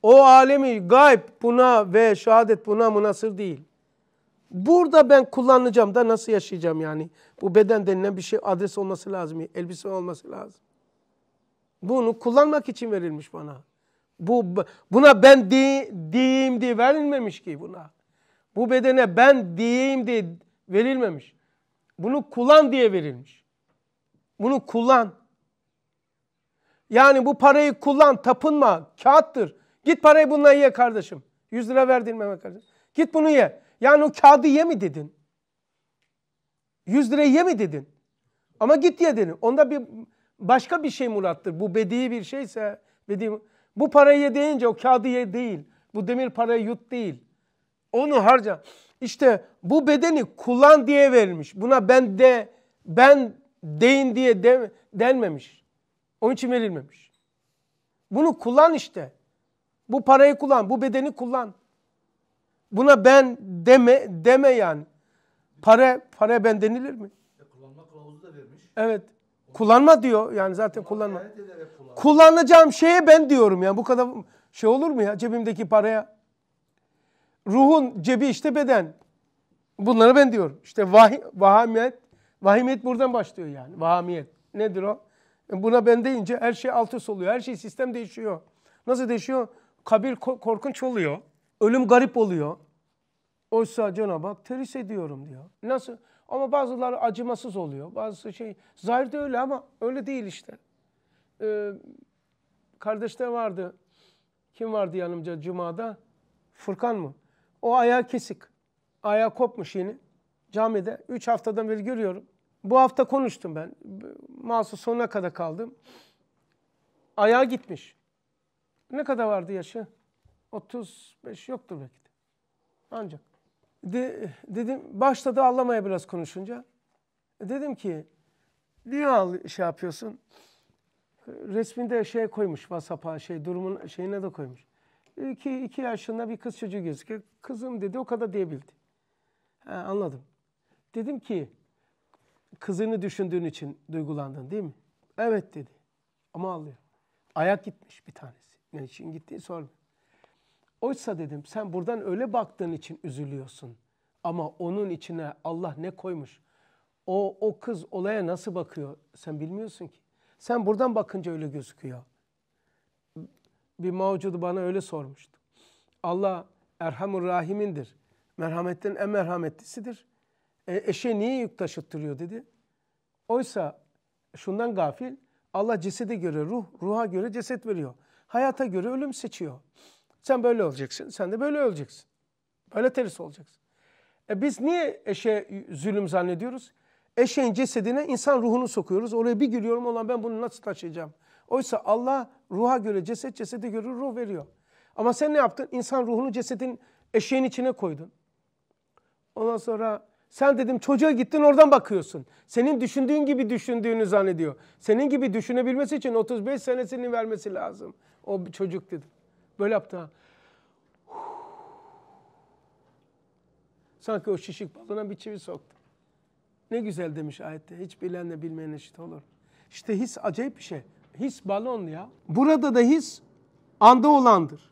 Speaker 1: o alemi gayb buna ve şehadet buna münasır değil. Burada ben kullanacağım da nasıl yaşayacağım yani? Bu beden denilen bir şey adres olması lazım, elbise olması lazım. Bunu kullanmak için verilmiş bana. Bu buna ben di, diyeyim diye verilmemiş ki buna. Bu bedene ben diyeyim diye verilmemiş. Bunu kullan diye verilmiş. Bunu kullan. Yani bu parayı kullan, tapınma, kağıttır. Git parayı bununla ye kardeşim. 100 lira verdin Mehmet kardeşim. Git bunu ye. Yani o kağıdı ye mi dedin? 100 lirayı ye mi dedin? Ama git ye dedin. Onda bir başka bir şey murattır. Bu bedi bir şeyse bedi, bu parayı ye deyince o kağıdı ye değil. Bu demir parayı yut değil. Onu harca. İşte bu bedeni kullan diye verilmiş. Buna ben de ben deyin diye de, denmemiş. Onun için verilmemiş. Bunu kullan işte. Bu parayı kullan, bu bedeni kullan. Buna ben deme deme yani. Para para ben denilir mi? E, kullanma kılavuzu da vermiş. Evet. Kullanma diyor yani zaten kullanma. Kullanacağım şeye ben diyorum yani bu kadar şey olur mu ya cebimdeki paraya? Ruhun cebi işte beden. Bunlara ben diyorum. İşte vah vahamiyet, vahimiyet buradan başlıyor yani. Vahamiyet. Nedir o? E, buna ben deyince her şey alt üst oluyor. Her şey sistem değişiyor. Nasıl değişiyor? Kabir korkunç oluyor. Ölüm garip oluyor. Oysa Cenab-ı Hak terhis ediyorum diyor. Nasıl? Ama bazıları acımasız oluyor. Bazısı şey, de öyle ama öyle değil işte. Ee, kardeşte vardı, kim vardı yanımca Cuma'da? Furkan mı? O ayağı kesik. Ayağı kopmuş yeni. Camide. Üç haftadan beri görüyorum. Bu hafta konuştum ben. Masu sonuna kadar kaldım. Ayağı gitmiş. Ne kadar vardı yaşı? 35 yoktur belki de. Ancak. De, dedim başladı ağlamaya biraz konuşunca. E, dedim ki niye al, şey yapıyorsun? E, resminde şey koymuş WhatsApp'a şey durumun şeyine de koymuş. İki, iki yaşında bir kız çocuğu gözüküyor. Kızım dedi o kadar diyebildi. Ha, anladım. Dedim ki kızını düşündüğün için duygulandın değil mi? Evet dedi. Ama ağlıyor. Ayak gitmiş bir tanesi. Ne için gittiği sormuyor. Oysa dedim sen buradan öyle baktığın için üzülüyorsun. Ama onun içine Allah ne koymuş? O, o kız olaya nasıl bakıyor? Sen bilmiyorsun ki. Sen buradan bakınca öyle gözüküyor. Bir mavcudu bana öyle sormuştu. Allah Erhamur Rahim'indir. Merhametten en merhametlisidir. E, eşe niye yük taşıttırıyor dedi. Oysa şundan gafil Allah cesede göre ruh, ruha göre ceset veriyor. Hayata göre ölüm seçiyor. Sen böyle olacaksın, sen de böyle öleceksin. Böyle terisi olacaksın. E biz niye eşe zulüm zannediyoruz? Eşeğin cesedine insan ruhunu sokuyoruz. Oraya bir gülüyorum olan ben bunu nasıl taşıyacağım? Oysa Allah ruha göre ceset cesede göre ruh veriyor. Ama sen ne yaptın? İnsan ruhunu cesedin eşeğin içine koydun. Ondan sonra sen dedim çocuğa gittin oradan bakıyorsun. Senin düşündüğün gibi düşündüğünü zannediyor. Senin gibi düşünebilmesi için 35 senesini vermesi lazım. O çocuk dedim. Böyle yaptı Sanki o şişik balona bir çivi soktu. Ne güzel demiş ayette. Hiç bilenle bilmeyen eşit olur. İşte his acayip bir şey. His balon ya. Burada da his anda olandır.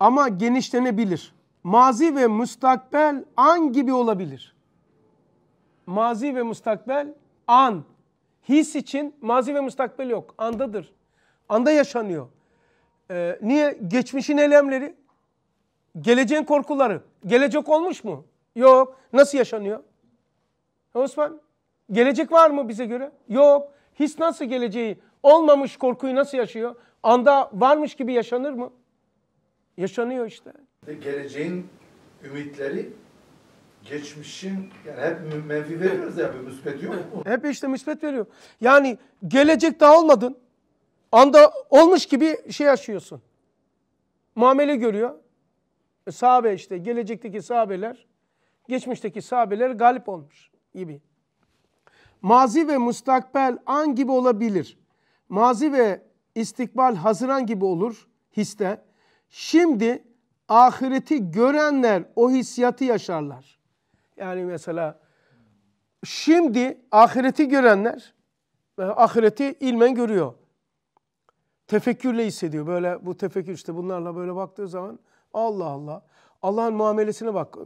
Speaker 1: Ama genişlenebilir. Mazi ve müstakbel an gibi olabilir. Mazi ve müstakbel an. His için mazi ve müstakbel yok. Andadır. Anda yaşanıyor. Ee, niye? Geçmişin elemleri, geleceğin korkuları. Gelecek olmuş mu? Yok. Nasıl yaşanıyor? Osman, gelecek var mı bize göre? Yok. His nasıl geleceği, olmamış korkuyu nasıl yaşıyor? Anda varmış gibi yaşanır mı? Yaşanıyor işte.
Speaker 3: E, geleceğin ümitleri geçmişin yani hep menfi veriyoruz ya bir
Speaker 1: müspet yok mu? Hep işte müspet veriyor. Yani gelecek daha olmadın. Anda olmuş gibi şey yaşıyorsun. Muamele görüyor. E, sahabe işte gelecekteki sahabeler, geçmişteki sahabeler galip olmuş gibi. Mazi ve mustakbel an gibi olabilir. Mazi ve istikbal haziran gibi olur histe. Şimdi ahireti görenler o hissiyatı yaşarlar. Yani mesela şimdi ahireti görenler e, ahireti ilmen görüyor tefekkürle hissediyor. Böyle bu tefekkür işte bunlarla böyle baktığı zaman Allah Allah. Allah'ın muamelesine bak. E,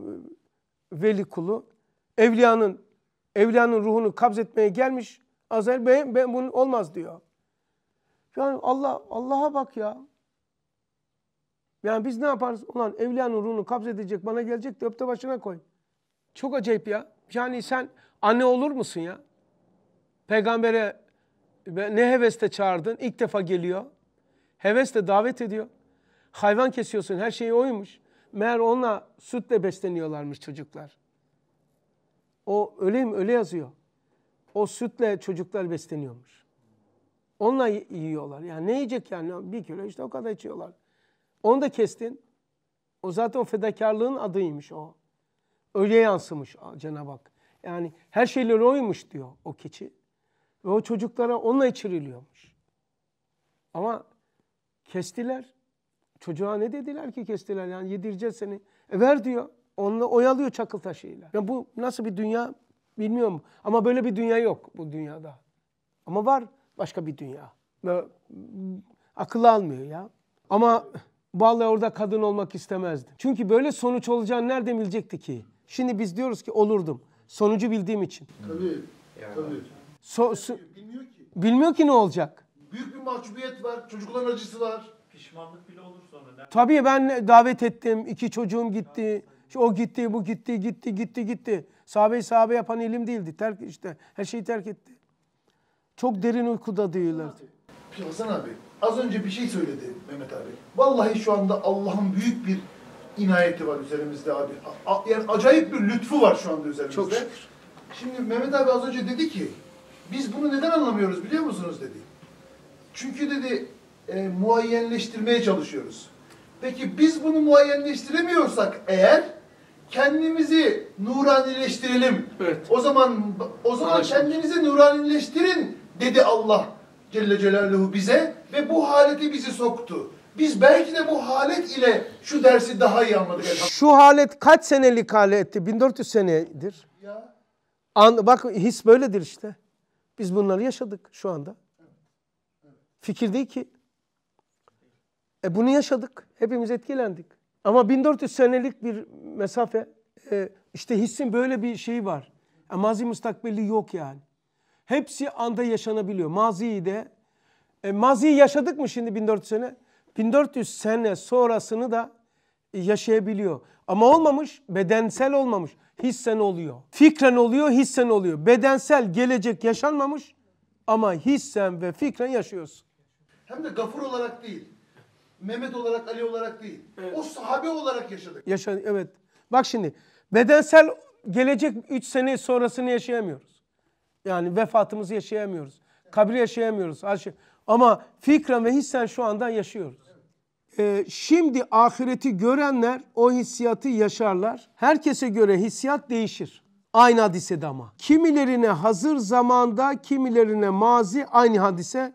Speaker 1: veli kulu evliyanın evliyanın ruhunu kabzetmeye gelmiş. Azel ben, ben bunun olmaz diyor. Yani Allah Allah'a bak ya. Yani biz ne yaparız? Ulan evliyanın ruhunu kabzedecek bana gelecek de öpte başına koy. Çok acayip ya. Yani sen anne olur musun ya? Peygambere ne hevesle çağırdın? İlk defa geliyor. Hevesle davet ediyor. Hayvan kesiyorsun. Her şeyi oymuş. Meğer onunla sütle besleniyorlarmış çocuklar. O öleyim öyle yazıyor. O sütle çocuklar besleniyormuş. Onunla yiyorlar. Yani ne yiyecek yani? Bir kilo işte o kadar içiyorlar. Onu da kestin. O zaten o fedakarlığın adıymış o. Öyle yansımış Cenab-ı Hak. Yani her şeyleri oymuş diyor o keçi. Ve o çocuklara onunla içiriliyormuş. Ama kestiler. Çocuğa ne dediler ki kestiler yani yedireceğiz seni. E ver diyor. Onunla oyalıyor çakıl taşıyla. Ya bu nasıl bir dünya bilmiyorum. Ama böyle bir dünya yok bu dünyada. Ama var başka bir dünya. Böyle, akıl almıyor ya. Ama vallahi orada kadın olmak istemezdim. Çünkü böyle sonuç olacağını nereden bilecekti ki? Şimdi biz diyoruz ki olurdum. Sonucu bildiğim için. Tabii. Yani. Tabii. So, so, bilmiyor ki. Bilmiyor ki ne olacak.
Speaker 5: Büyük bir mahcubiyet var. Çocukların acısı var. Pişmanlık bile olur
Speaker 1: sonra. Tabii ben davet ettim. İki çocuğum gitti. o gitti, bu gitti, gitti, gitti, gitti. Sahabeyi sahabe yapan ilim değildi. Terk işte. Her şeyi terk etti. Çok derin uykuda değillerdi.
Speaker 5: Hasan abi, az önce bir şey söyledi Mehmet abi. Vallahi şu anda Allah'ın büyük bir inayeti var üzerimizde abi. Yani acayip bir lütfu var şu anda üzerimizde. Çok şükür. Şimdi Mehmet abi az önce dedi ki biz bunu neden anlamıyoruz biliyor musunuz dedi. Çünkü dedi e, muayyenleştirmeye çalışıyoruz. Peki biz bunu muayyenleştiremiyorsak eğer kendimizi nuranileştirelim. Evet. O zaman o zaman Anlaşılmış. kendinizi nuranileştirin dedi Allah Celle Celaluhu bize ve bu haleti bizi soktu. Biz belki de bu halet ile şu dersi daha iyi anladık.
Speaker 1: Şu halet kaç senelik haletti? 1400 senedir. Ya. An, bak his böyledir işte. Biz bunları yaşadık şu anda. Fikir değil ki. E bunu yaşadık. Hepimiz etkilendik. Ama 1400 senelik bir mesafe e, işte hissin böyle bir şeyi var. E, mazi mustakbeli yok yani. Hepsi anda yaşanabiliyor. Maziyi de e, maziyi yaşadık mı şimdi 1400 sene? 1400 sene sonrasını da e, yaşayabiliyor. Ama olmamış, bedensel olmamış hissen oluyor. Fikren oluyor, hissen oluyor. Bedensel gelecek yaşanmamış ama hissen ve fikren yaşıyorsun.
Speaker 5: Hem de gafur olarak değil. Mehmet olarak, Ali olarak değil. Evet. O sahabe olarak yaşadık.
Speaker 1: Yaşadık, evet. Bak şimdi bedensel gelecek 3 sene sonrasını yaşayamıyoruz. Yani vefatımızı yaşayamıyoruz. Kabri yaşayamıyoruz. Şey- ama fikren ve hissen şu anda yaşıyoruz. Ee, şimdi ahireti görenler o hissiyatı yaşarlar. Herkese göre hissiyat değişir. Aynı hadisede ama. Kimilerine hazır zamanda, kimilerine mazi aynı hadise,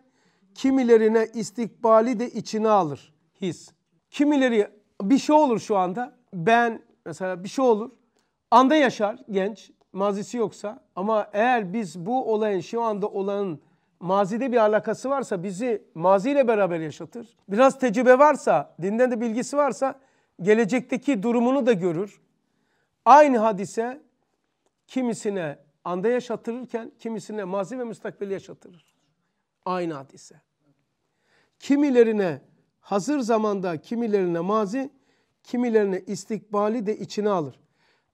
Speaker 1: kimilerine istikbali de içine alır his. Kimileri bir şey olur şu anda. Ben mesela bir şey olur. Anda yaşar genç mazisi yoksa ama eğer biz bu olayın şu anda olanın mazide bir alakası varsa bizi maziyle beraber yaşatır. Biraz tecrübe varsa, dinden de bilgisi varsa gelecekteki durumunu da görür. Aynı hadise kimisine anda yaşatırken kimisine mazi ve müstakbeli yaşatırır. Aynı hadise. Kimilerine hazır zamanda, kimilerine mazi, kimilerine istikbali de içine alır.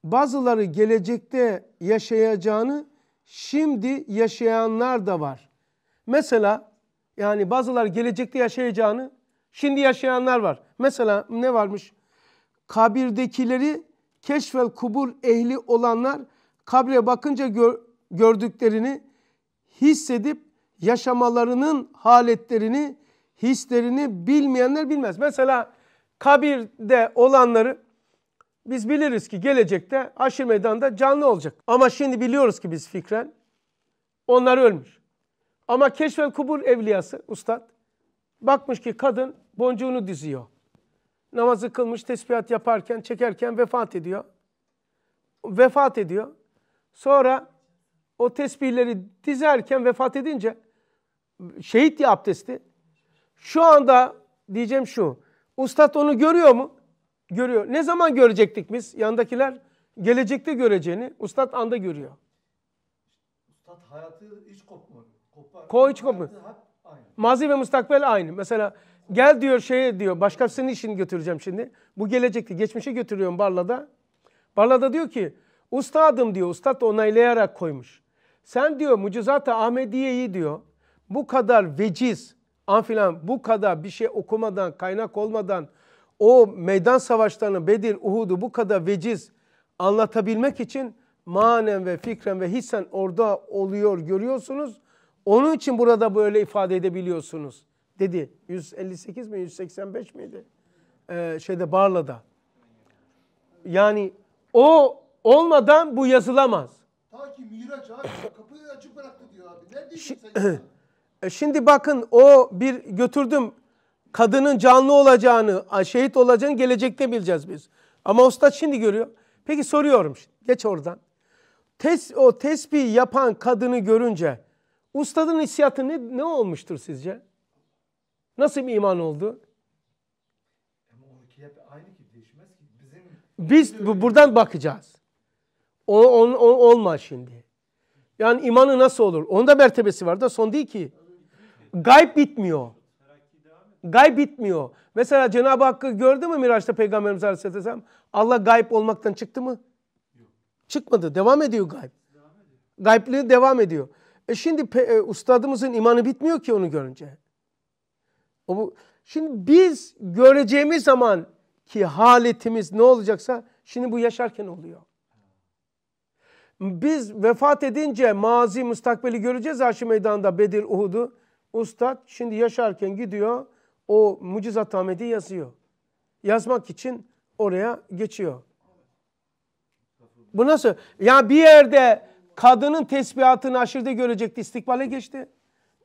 Speaker 1: Bazıları gelecekte yaşayacağını şimdi yaşayanlar da var. Mesela yani bazılar gelecekte yaşayacağını şimdi yaşayanlar var. Mesela ne varmış? Kabirdekileri keşfel kubur ehli olanlar kabre bakınca gör, gördüklerini hissedip yaşamalarının haletlerini, hislerini bilmeyenler bilmez. Mesela kabirde olanları biz biliriz ki gelecekte aşır meydanda canlı olacak. Ama şimdi biliyoruz ki biz fikren onlar ölmüş. Ama keşfel kubur evliyası ustad bakmış ki kadın boncuğunu diziyor. Namazı kılmış tesbihat yaparken çekerken vefat ediyor. Vefat ediyor. Sonra o tesbihleri dizerken vefat edince şehit diye abdesti. Şu anda diyeceğim şu. Ustad onu görüyor mu? Görüyor. Ne zaman görecektik biz? Yandakiler gelecekte göreceğini ustad anda görüyor. Ustad hayatı hiç kopmuyor. Koç kopar. Mazi ve müstakbel aynı. Mesela gel diyor şey diyor başkasının işini götüreceğim şimdi. Bu gelecekti. Geçmişe götürüyorum Barla'da. Barla'da diyor ki ustadım diyor. Ustad onaylayarak koymuş. Sen diyor Mucizat-ı Ahmediye'yi diyor bu kadar veciz an filan bu kadar bir şey okumadan kaynak olmadan o meydan savaşlarını Bedir, Uhud'u bu kadar veciz anlatabilmek için manen ve fikren ve hissen orada oluyor görüyorsunuz. Onun için burada böyle ifade edebiliyorsunuz dedi. 158 mi 185 miydi? Ee, şeyde Barla'da. Yani o olmadan bu yazılamaz. Ta ki Miraç abi kapıyı açık bıraktı diyor abi. Neredeydin sen? E, şimdi bakın o bir götürdüm kadının canlı olacağını, şehit olacağını gelecekte bileceğiz biz. Ama usta şimdi görüyor. Peki soruyorum şimdi. Geç oradan. Tes, o tesbih yapan kadını görünce Ustadın hissiyatı ne, ne olmuştur sizce? Nasıl bir iman oldu? Biz bu, buradan bakacağız. O, on, on, olma şimdi. Yani imanı nasıl olur? Onun da mertebesi var da son değil ki. Gayb bitmiyor. Gayb bitmiyor. Mesela Cenab-ı Hakk'ı gördü mü Miraç'ta Peygamberimiz Aleyhisselam? Allah gayb olmaktan çıktı mı? Çıkmadı. Devam ediyor gayb. Gaybliği devam ediyor. E şimdi e, ustadımızın imanı bitmiyor ki onu görünce. O bu, şimdi biz göreceğimiz zaman ki haletimiz ne olacaksa şimdi bu yaşarken oluyor. Biz vefat edince mazi müstakbeli göreceğiz Haşi Meydan'da Bedir Uhud'u. Ustad şimdi yaşarken gidiyor o mucizat Ahmet'i yazıyor. Yazmak için oraya geçiyor. Bu nasıl? Ya bir yerde Kadının tesbihatını aşırıda görecekti. istikbale geçti.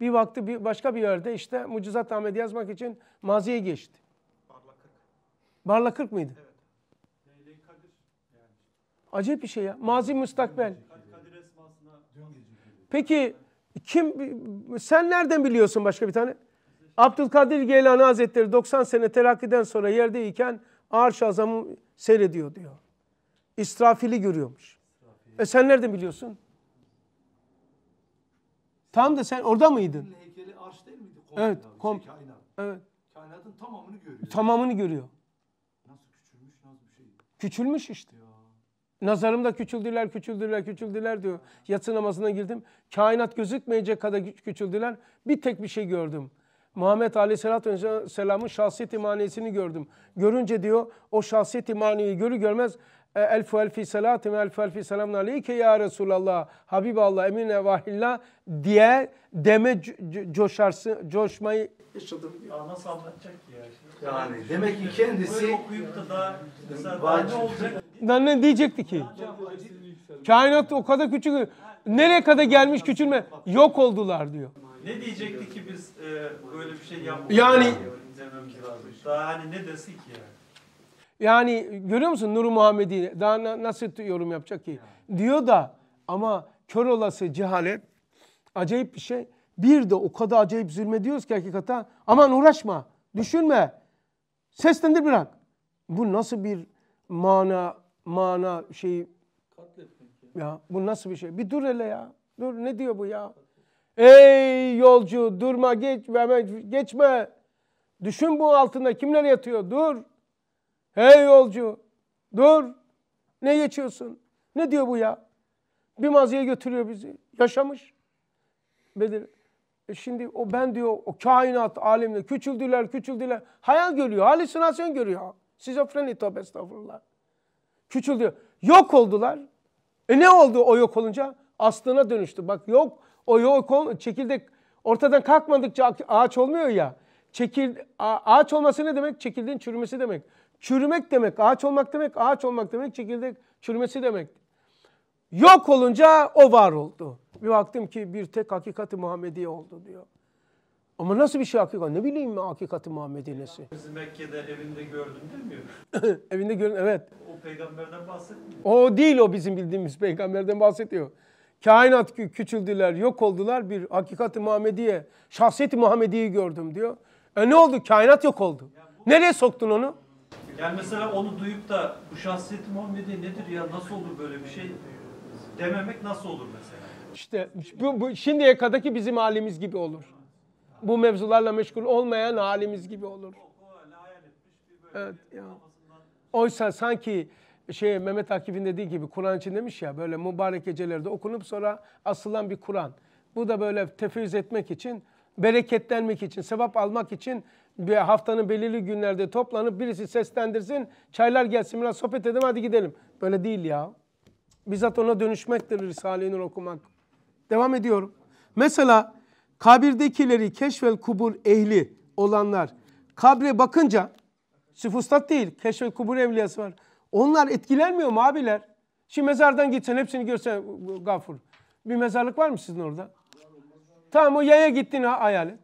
Speaker 1: Bir vakti bir başka bir yerde işte mucizat Ahmet'i yazmak için maziye geçti. Barla 40. Barla 40 mıydı? Evet. Acayip bir şey ya. Mazi müstakbel. Peki kim sen nereden biliyorsun başka bir tane? Abdülkadir Geylani Hazretleri 90 sene terakkiden sonra yerdeyken Arş Azam'ı seyrediyor diyor. İsrafil'i görüyormuş. E sen nereden biliyorsun? Tam da sen orada mıydın? Heykeli arş değil miydi? Komple evet. kom şey, kainat.
Speaker 3: Evet. Kainatın tamamını görüyor.
Speaker 1: Tamamını görüyor. Nasıl küçülmüş nasıl bir şey? Küçülmüş işte. Ya. Nazarımda küçüldüler, küçüldüler, küçüldüler diyor. Yatsı namazına girdim. Kainat gözükmeyecek kadar küçüldüler. Bir tek bir şey gördüm. Muhammed Aleyhisselatü Vesselam'ın şahsiyet imanesini gördüm. Görünce diyor o şahsiyet imaniyeyi görü görmez e, elfu elfi salatim elfu elfi selamun aleyke ya Resulallah, Habiballah, emine vahillah diye deme coşarsın, coşmayı yaşadım. Ya
Speaker 2: nasıl anlatacak ki ya? Yani demek ki kendisi... Böyle okuyup da daha mesela ne olacak?
Speaker 1: Ne diyecekti ki? Kainat o kadar küçük. Nereye kadar gelmiş küçülme? Yok oldular diyor.
Speaker 2: Ne diyecekti ki biz e, böyle bir şey yapmıyoruz. Yani... Daha hani ne desin ki yani?
Speaker 1: Yani görüyor musun Nur Muhammedi daha nasıl yorum yapacak ki? Diyor da ama kör olası cehalet acayip bir şey. Bir de o kadar acayip zulmediyoruz ki hakikata. Aman uğraşma, düşünme. Seslendir bırak. Bu nasıl bir mana mana şeyi ya bu nasıl bir şey? Bir dur hele ya. Dur ne diyor bu ya? Ey yolcu durma geç, geçme. Düşün bu altında kimler yatıyor? Dur. Hey yolcu dur ne geçiyorsun? Ne diyor bu ya? Bir maziye götürüyor bizi. Yaşamış. Bedir. E şimdi o ben diyor o kainat alemde küçüldüler küçüldüler. Hayal görüyor. Halüsinasyon görüyor. Sizofreni tabi estağfurullah. Küçüldü. Yok oldular. E ne oldu o yok olunca? Aslına dönüştü. Bak yok o yok ol, çekirdek ortadan kalkmadıkça ağaç olmuyor ya. Çekir, ağaç olması ne demek? Çekirdeğin çürümesi demek. Çürümek demek, ağaç olmak demek, ağaç olmak demek çekirdek çürümesi demek. Yok olunca o var oldu. Bir baktım ki bir tek hakikati Muhammediye oldu diyor. Ama nasıl bir şey hakikat? Ne bileyim ben hakikati Muhammedinesi. Bizi
Speaker 2: Mekke'de evinde gördün demiyor.
Speaker 1: evinde gördün evet.
Speaker 2: O peygamberden bahsetmiyor.
Speaker 1: O değil o bizim bildiğimiz peygamberden bahsediyor. Kainat küçüldüler, yok oldular. Bir hakikati Muhammediye, şahsiyeti Muhammediye'yi gördüm diyor. E ne oldu? Kainat yok oldu. Yani bu... Nereye soktun onu?
Speaker 2: Yani mesela onu duyup da bu şahsiyetim olmadı nedir ya nasıl olur böyle bir şey dememek nasıl olur mesela?
Speaker 1: İşte bu, bu şimdiye kadarki bizim halimiz gibi olur. Bu mevzularla meşgul olmayan halimiz gibi olur. Evet ya. Oysa sanki şey Mehmet Akif'in dediği gibi Kur'an için demiş ya böyle mübarek gecelerde okunup sonra asılan bir Kur'an. Bu da böyle tefüz etmek için, bereketlenmek için, sevap almak için bir haftanın belirli günlerde toplanıp birisi seslendirsin. Çaylar gelsin biraz sohbet edelim hadi gidelim. Böyle değil ya. Bizzat ona dönüşmektir Risale-i Nur okumak. Devam ediyorum. Mesela kabirdekileri keşfel kubur ehli olanlar kabre bakınca Sıfustat değil. keşfel kubur evliyası var. Onlar etkilenmiyor mu abiler? Şimdi mezardan gitsen hepsini görsen gafur. Bir mezarlık var mı sizin orada? Tamam o yaya gittiğini hayal et.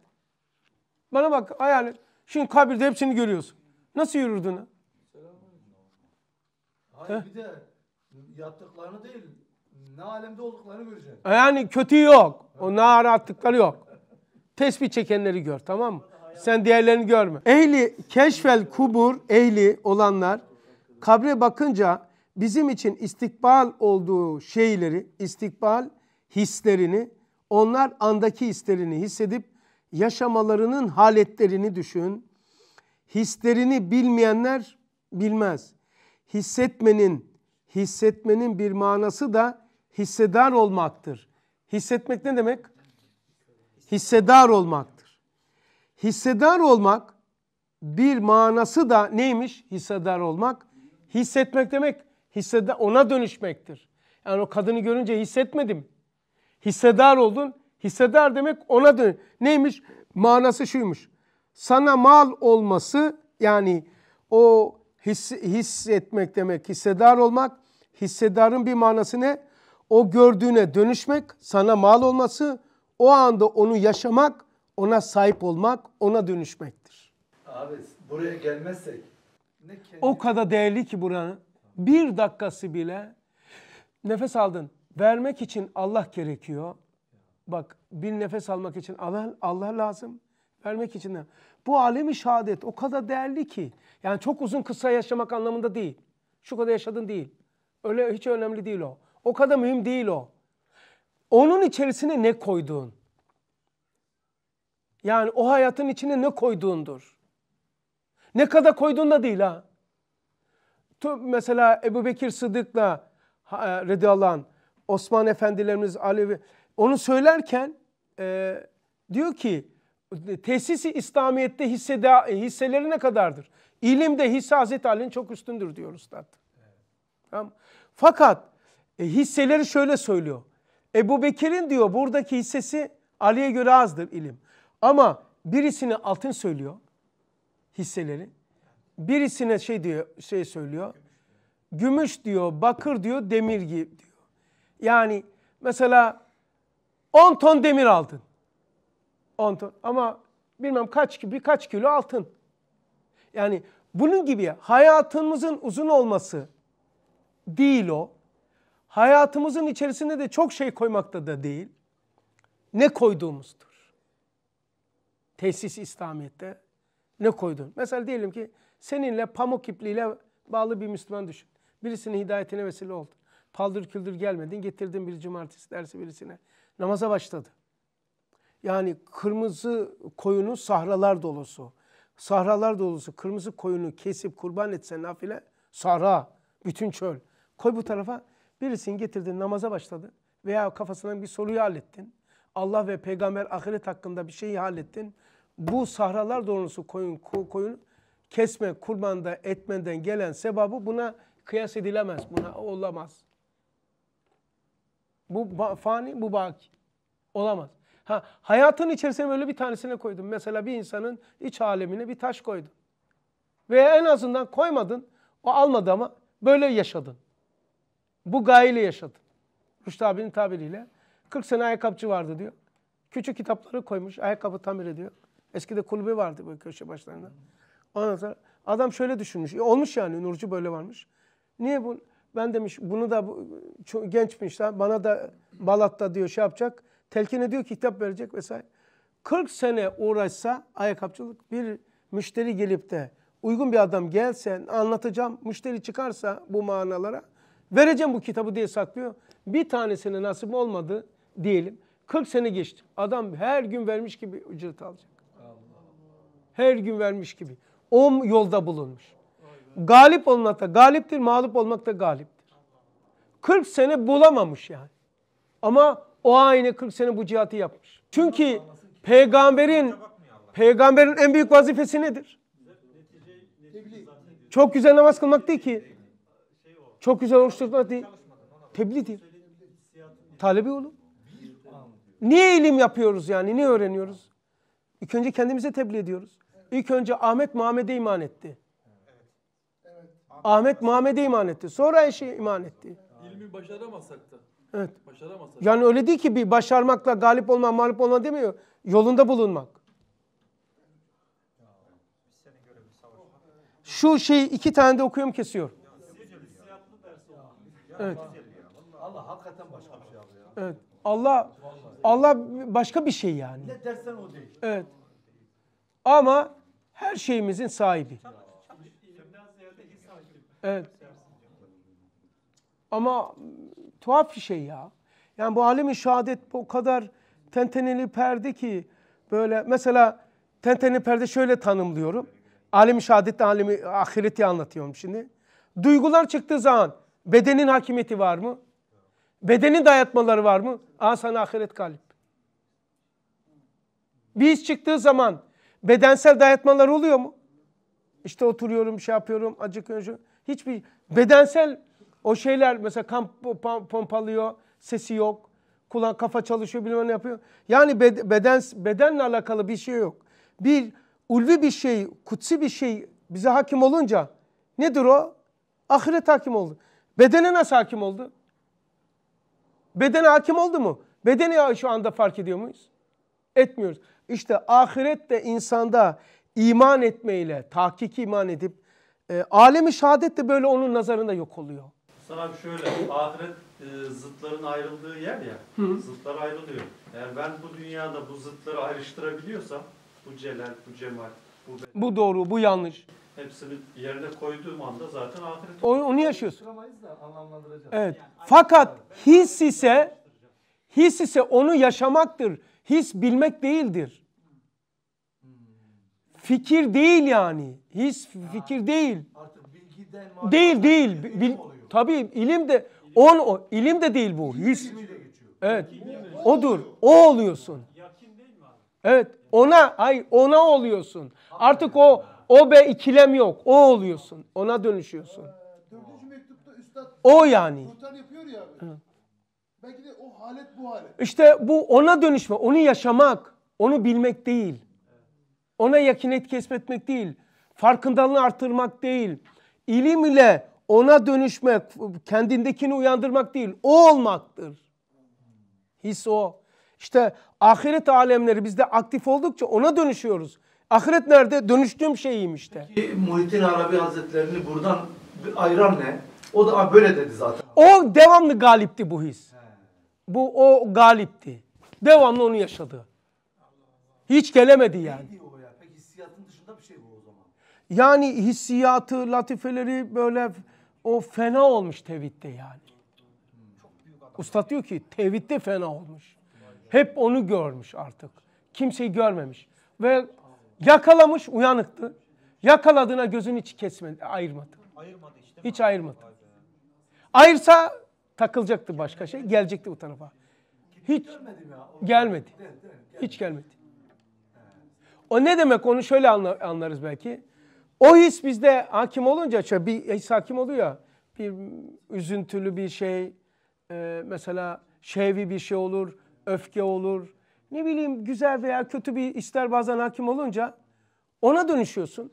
Speaker 1: Bana bak hayal et. Şimdi kabirde hepsini görüyorsun. Nasıl yürürdün? Hayır He?
Speaker 3: bir de yattıklarını değil, ne alemde olduklarını göreceksin.
Speaker 1: E yani kötü yok. O ne ara attıkları yok. Tesbih çekenleri gör tamam mı? Sen diğerlerini görme. Ehli keşfel kubur ehli olanlar kabre bakınca bizim için istikbal olduğu şeyleri, istikbal hislerini, onlar andaki hislerini hissedip yaşamalarının haletlerini düşün. Hislerini bilmeyenler bilmez. Hissetmenin, hissetmenin bir manası da hissedar olmaktır. Hissetmek ne demek? Hissedar olmaktır. Hissedar olmak bir manası da neymiş? Hissedar olmak. Hissetmek demek hisseder, ona dönüşmektir. Yani o kadını görünce hissetmedim. Hissedar oldun, Hissedar demek ona dön. Neymiş? Manası şuymuş. Sana mal olması yani o his, hissetmek demek, hissedar olmak. Hissedarın bir manası ne? O gördüğüne dönüşmek, sana mal olması, o anda onu yaşamak, ona sahip olmak, ona dönüşmektir.
Speaker 3: Abi buraya gelmezsek ne kendi... O
Speaker 1: kadar değerli ki buranın. Bir dakikası bile nefes aldın. Vermek için Allah gerekiyor. Bak bir nefes almak için Allah, Allah lazım. Vermek için de. Bu alemi şehadet o kadar değerli ki. Yani çok uzun kısa yaşamak anlamında değil. Şu kadar yaşadın değil. Öyle hiç önemli değil o. O kadar mühim değil o. Onun içerisine ne koyduğun. Yani o hayatın içine ne koyduğundur. Ne kadar koyduğun da değil ha. Mesela Ebu Bekir Sıddık'la e, radıyallahu Osman Efendilerimiz, alevi onu söylerken e, diyor ki tesisi İslamiyet'te hisseda, e, hisseleri ne kadardır? İlimde hisse Hazreti Ali'nin çok üstündür diyor Üstad. Evet. Tamam. Fakat e, hisseleri şöyle söylüyor. Ebu Bekir'in diyor buradaki hissesi Ali'ye göre azdır ilim. Ama birisine altın söylüyor hisseleri. Birisine şey diyor şey söylüyor. Gümüş diyor, bakır diyor, demir gibi diyor. Yani mesela 10 ton demir aldın. 10 ton ama bilmem kaç kaç kilo altın. Yani bunun gibi hayatımızın uzun olması değil o. Hayatımızın içerisinde de çok şey koymakta da değil. Ne koyduğumuzdur. Tesis İslamiyet'te ne koydun? Mesela diyelim ki seninle pamuk ipliğiyle bağlı bir Müslüman düşün. Birisinin hidayetine vesile oldu. Paldır küldür gelmedin getirdin bir cumartesi dersi birisine namaza başladı. Yani kırmızı koyunu sahralar dolusu. Sahralar dolusu kırmızı koyunu kesip kurban etsen nafile sahra, bütün çöl. Koy bu tarafa birisini getirdin namaza başladı veya kafasından bir soruyu hallettin. Allah ve peygamber ahiret hakkında bir şeyi hallettin. Bu sahralar dolusu koyun koyun kesme, kurbanda etmeden gelen sebabı buna kıyas edilemez. Buna olamaz. Bu fani, bu baki. Olamaz. Ha, hayatın içerisine böyle bir tanesine koydun. Mesela bir insanın iç alemine bir taş koydun. Veya en azından koymadın. O almadı ama böyle yaşadın. Bu gayeyle yaşadın. Rüştü abinin tabiriyle. 40 sene ayakkabıcı vardı diyor. Küçük kitapları koymuş. Ayakkabı tamir ediyor. Eskide kulübe vardı bu köşe başlarında. Ondan sonra adam şöyle düşünmüş. E, olmuş yani Nurcu böyle varmış. Niye bu? Ben demiş bunu da çok gençmiş lan bana da Balat'ta diyor şey yapacak. Telkin ediyor ki kitap verecek vesaire. 40 sene uğraşsa ayakkabıcılık bir müşteri gelip de uygun bir adam gelse anlatacağım. Müşteri çıkarsa bu manalara vereceğim bu kitabı diye saklıyor. Bir tanesine nasip olmadı diyelim. 40 sene geçti. Adam her gün vermiş gibi ücret alacak. Allah Allah. Her gün vermiş gibi. 10 yolda bulunmuş. Galip olmak da galiptir, mağlup olmak da galiptir. 40 sene bulamamış yani. Ama o aynı 40 sene bu cihatı yapmış. Çünkü peygamberin peygamberin en büyük vazifesi nedir? Çok güzel namaz kılmak değil ki. Çok güzel oruç tutmak değil. Tebliğ değil. Talebi olun. Niye ilim yapıyoruz yani? Niye öğreniyoruz? İlk önce kendimize tebliğ ediyoruz. İlk önce Ahmet Muhammed'e iman etti. Ahmet Muhammed'e iman etti. Sonra eşi iman etti.
Speaker 4: İlmi başaramasak da. Evet. Başaramasak. Yani
Speaker 1: öyle değil ki bir başarmakla galip olma, mağlup olma demiyor. Yolunda bulunmak. Şu şey iki tane de okuyorum kesiyor.
Speaker 3: Evet. Allah hakikaten başka bir şey alıyor.
Speaker 1: Evet. Allah Allah başka bir şey yani. Ne
Speaker 3: dersen o değil.
Speaker 1: Evet. Ama her şeyimizin sahibi. Evet. Ama tuhaf bir şey ya. Yani bu alemi şehadet o kadar tenteneli perde ki böyle mesela tenteneli perde şöyle tanımlıyorum. Alemi şehadetle alemi ahireti anlatıyorum şimdi. Duygular çıktığı zaman bedenin hakimiyeti var mı? Bedenin dayatmaları var mı? Aa sana ahiret kalp. Biz çıktığı zaman bedensel dayatmalar oluyor mu? İşte oturuyorum, şey yapıyorum, acıkıyorum. Hiçbir bedensel o şeyler mesela kan pompalıyor, sesi yok. Kulak kafa çalışıyor bilmem ne yapıyor. Yani beden bedenle alakalı bir şey yok. Bir ulvi bir şey, kutsi bir şey bize hakim olunca nedir o? Ahiret hakim oldu. Bedene nasıl hakim oldu? Bedene hakim oldu mu? Bedeni şu anda fark ediyor muyuz? Etmiyoruz. İşte ahiret de insanda iman etmeyle, tahkiki iman edip e, alemi şehadet de böyle onun nazarında yok oluyor.
Speaker 2: Sana şöyle ahiret e, zıtların ayrıldığı yer ya. Hı. Zıtlar ayrılıyor. Eğer ben bu dünyada bu zıtları ayrıştırabiliyorsam bu celal, bu cemal, bu bedel,
Speaker 1: Bu doğru, bu yanlış.
Speaker 2: hepsini yerine koyduğum anda zaten ahiret O- Onu yaşıyorsun.
Speaker 1: Tutamayız da Evet. Fakat his ise his ise onu yaşamaktır. His bilmek değildir. Fikir değil yani. His fikir ha, değil. Artık bilgiden Değil değil. Bil, ilim tabii ilim de on o ilim de değil bu. His. Evet. Odur. O oluyorsun. Evet. Ona ay ona oluyorsun. Artık o o be ikilem yok. O oluyorsun. Ona dönüşüyorsun. Ee, o yani. Kurtar Belki de o halet bu halet. İşte bu ona dönüşme, onu yaşamak, onu bilmek değil. Ona et kesmetmek değil, farkındalığını artırmak değil, ilim ile ona dönüşmek, kendindekini uyandırmak değil, o olmaktır. His o. İşte ahiret alemleri bizde aktif oldukça ona dönüşüyoruz. Ahiret nerede? Dönüştüğüm şeyim işte. Peki Muhittin Arabi
Speaker 3: Hazretlerini buradan ayıran ne? O da böyle dedi zaten.
Speaker 1: O devamlı galipti bu his. Bu o galipti. Devamlı onu yaşadı. Hiç gelemedi yani. Yani hissiyatı, latifeleri böyle o fena olmuş tevhidde yani. Usta diyor ki tevhidde fena olmuş. Hep onu görmüş artık. Kimseyi görmemiş. Ve yakalamış uyanıktı. Yakaladığına gözünü hiç kesmedi, ayırmadı. Hiç ayırmadı. Ayırsa takılacaktı başka şey, gelecekti o tarafa. Hiç gelmedi. Hiç gelmedi. O ne demek onu şöyle anlarız belki. O his bizde hakim olunca şöyle bir his hakim oluyor ya bir üzüntülü bir şey e, mesela şevi bir şey olur öfke olur ne bileyim güzel veya kötü bir ister bazen hakim olunca ona dönüşüyorsun.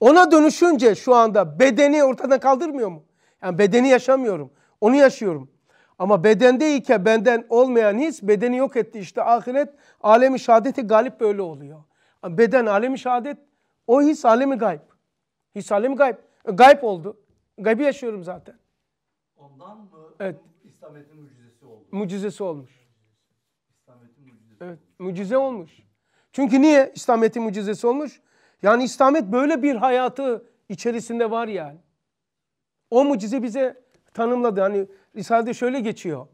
Speaker 1: Ona dönüşünce şu anda bedeni ortadan kaldırmıyor mu? Yani bedeni yaşamıyorum. Onu yaşıyorum. Ama bedendeyken benden olmayan his bedeni yok etti. işte ahiret alemi şehadeti galip böyle oluyor. Beden alemi şehadet o his alemi gayb. His alemi gayb. Gayb oldu. gaybi yaşıyorum zaten. Ondan mı evet.
Speaker 3: İslamiyet'in mucizesi oldu?
Speaker 1: Mucizesi olmuş. İslamiyet'in mucizesi evet. olmuş. Mucize olmuş. Çünkü niye İslamiyet'in mucizesi olmuş? Yani İslamiyet böyle bir hayatı içerisinde var yani. O mucize bize tanımladı. Hani Risale'de şöyle geçiyor.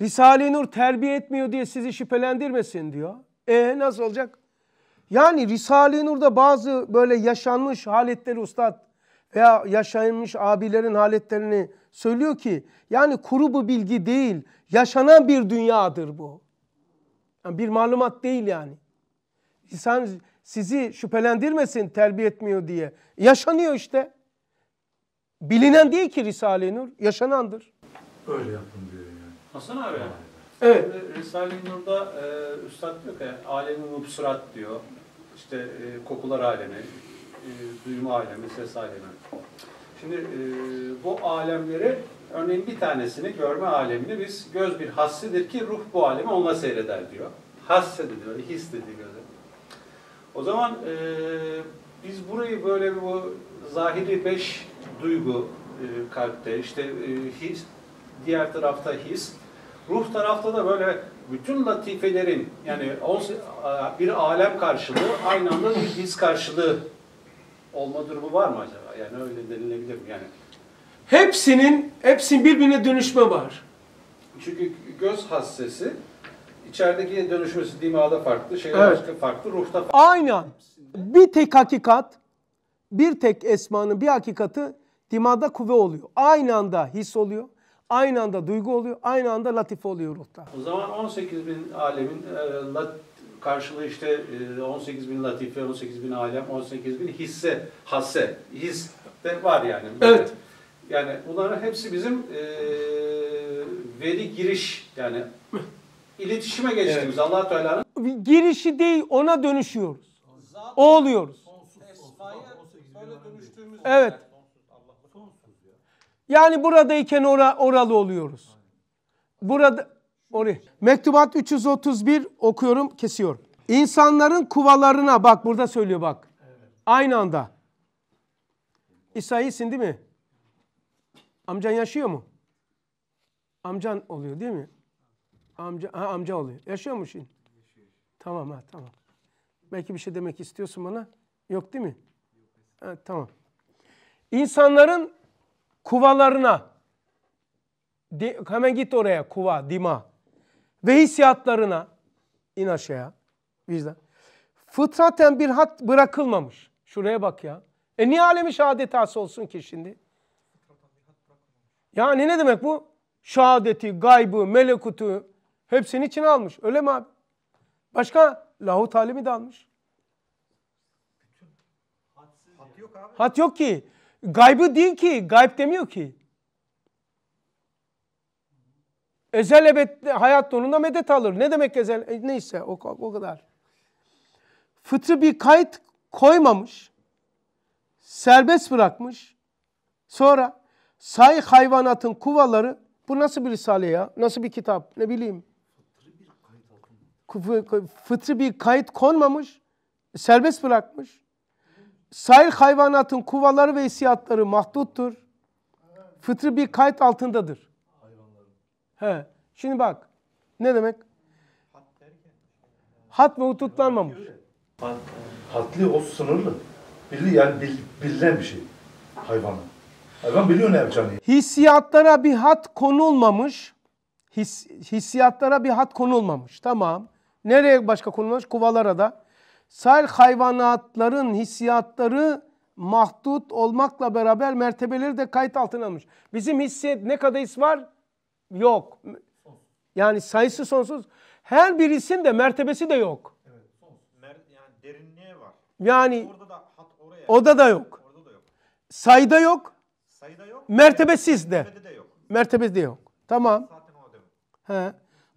Speaker 1: Risale-i Nur terbiye etmiyor diye sizi şüphelendirmesin diyor. E nasıl olacak? Yani Risale-i Nur'da bazı böyle yaşanmış haletleri ustad veya yaşanmış abilerin haletlerini söylüyor ki yani kuru bu bilgi değil yaşanan bir dünyadır bu. Yani bir malumat değil yani. İnsan sizi şüphelendirmesin terbiye etmiyor diye. Yaşanıyor işte. Bilinen değil ki Risale-i Nur, yaşanandır.
Speaker 2: Öyle yaptım diyor yani. Hasan abi. Evet. Risale-i
Speaker 7: Nur'da e, Üstad diyor ki alemin mubsurat diyor işte e, kokular alemi, e, duyma alemi, ses alemi. Şimdi e, bu alemleri örneğin bir tanesini görme alemini biz göz bir hassidir ki ruh bu alemi onunla seyreder diyor. Hassedi diyor, his dedi gözü. O zaman e, biz burayı böyle bu zahiri beş duygu e, kalpte işte e, his, diğer tarafta his, ruh tarafta da böyle bütün latifelerin yani bir alem karşılığı aynı anda bir his karşılığı olma durumu var mı acaba? Yani öyle denilebilir mi? Yani
Speaker 1: hepsinin hepsinin birbirine dönüşme var.
Speaker 7: Çünkü göz hassesi içerideki dönüşmesi dimağda farklı, şeyde evet. farklı, ruhta farklı.
Speaker 1: Aynen. Bir tek hakikat, bir tek esmanın bir hakikati dimağda kuvve oluyor. Aynı anda his oluyor. Aynı anda duygu oluyor, aynı anda latife oluyor ruhta.
Speaker 7: O zaman 18 bin alemin e, lat, karşılığı işte 18 e, bin latife, 18 bin alem, 18 bin hisse, hasse, his de var yani. Evet. Yani bunların hepsi bizim e, veri giriş yani iletişime geçtiğimiz evet. allah
Speaker 1: Teala'nın. Girişi değil ona dönüşüyoruz. o oluyoruz. evet. Yani buradayken ora, oralı oluyoruz. Burada oraya. Mektubat 331 okuyorum kesiyorum. İnsanların kuvalarına bak burada söylüyor bak. Aynı anda. İsa'yısın değil mi? Amcan yaşıyor mu? Amcan oluyor değil mi? Amca, ha, amca oluyor. Yaşıyor mu şimdi? Tamam ha tamam. Belki bir şey demek istiyorsun bana. Yok değil mi? Ha, tamam. İnsanların kuvalarına de, hemen git oraya kuva, dima ve hissiyatlarına in aşağıya vicdan. Fıtraten bir hat bırakılmamış. Şuraya bak ya. E niye alemi şehadetası olsun ki şimdi? Yani ne demek bu? Şehadeti, gaybı, melekutu hepsini içine almış. Öyle mi abi? Başka lahut alemi de almış. Hat yok ki. Gaybı değil ki. Gayb demiyor ki. Ezel ebed hayat onunla medet alır. Ne demek ezel? E, neyse o, o kadar. Fıtrı bir kayıt koymamış. Serbest bırakmış. Sonra say hayvanatın kuvaları. Bu nasıl bir risale ya? Nasıl bir kitap? Ne bileyim. Fıtrı bir kayıt konmamış. Serbest bırakmış. Sahil hayvanatın kuvaları ve hissiyatları mahduttur. fıtrı bir kayıt altındadır. He. Şimdi bak. Ne demek? Hat ve hututlanmamış. Hatlı o sınırlı.
Speaker 3: Bildi yani bil, bilinen bir şey. Hayvanı. Hayvan biliyor ne yapacağını.
Speaker 1: Hissiyatlara bir hat konulmamış. His, hissiyatlara bir hat konulmamış. Tamam. Nereye başka konulmuş? Kuvalara da. Sair hayvanatların hissiyatları mahdut olmakla beraber mertebeleri de kayıt altına almış. Bizim hissiyat ne kadar his var? Yok. Yani sayısı sonsuz. Her birisinin de mertebesi de yok. yani derinliğe var. Yani orada da oraya. Oda da yok. Orada da yok. Sayıda yok. Sayıda yok. Mertebesiz de. de yok. Mertebesi de yok. Tamam. Zaten o He.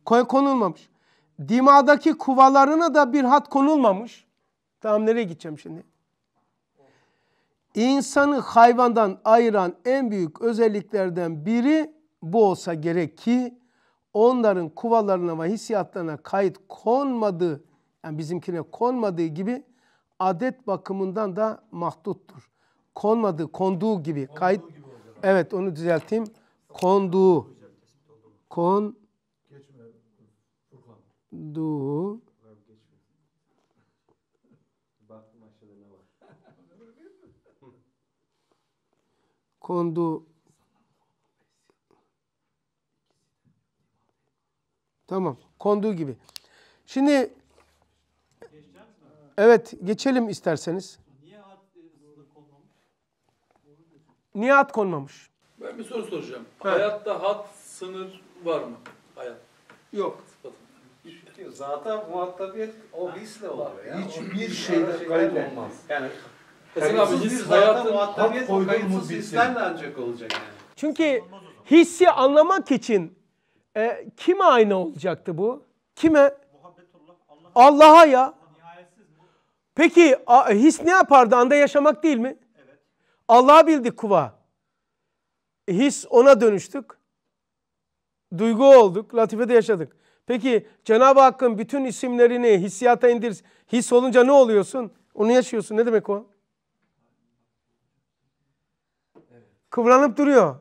Speaker 1: Koy konulmamış. Dima'daki kuvalarına da bir hat konulmamış. Tamam nereye gideceğim şimdi? İnsanı hayvandan ayıran en büyük özelliklerden biri bu olsa gerek ki onların kuvalarına ve hissiyatlarına kayıt konmadığı, yani bizimkine konmadığı gibi adet bakımından da mahduttur. Konmadığı, konduğu gibi. Konduğu kayıt, gibi evet onu düzelteyim. Konduğu. Kon
Speaker 7: du
Speaker 1: kondu tamam konduğu gibi. Şimdi evet geçelim isterseniz. Niye hat e, konmamış?
Speaker 4: Ben bir soru soracağım. Ha. Hayatta hat sınır var mı? Hayat. Yok
Speaker 7: bitiyor. Zaten muhatabiyet o hisle oluyor. Ya. Hiçbir şeyde kaybolmaz. Yani Mesela abi his hayatın muhatabiyet o kayıtsız hislerle şey. ancak olacak yani.
Speaker 1: Çünkü hissi anlamak için e, kime aynı olacaktı bu? Kime? Allah'a ya. Peki his ne yapardı? Anda yaşamak değil mi? Evet. Allah'a bildik kuva. His ona dönüştük. Duygu olduk. latife de yaşadık. Peki Cenab-ı Hakk'ın bütün isimlerini hissiyata indir. His olunca ne oluyorsun? Onu yaşıyorsun. Ne demek o? Kıvranıp duruyor.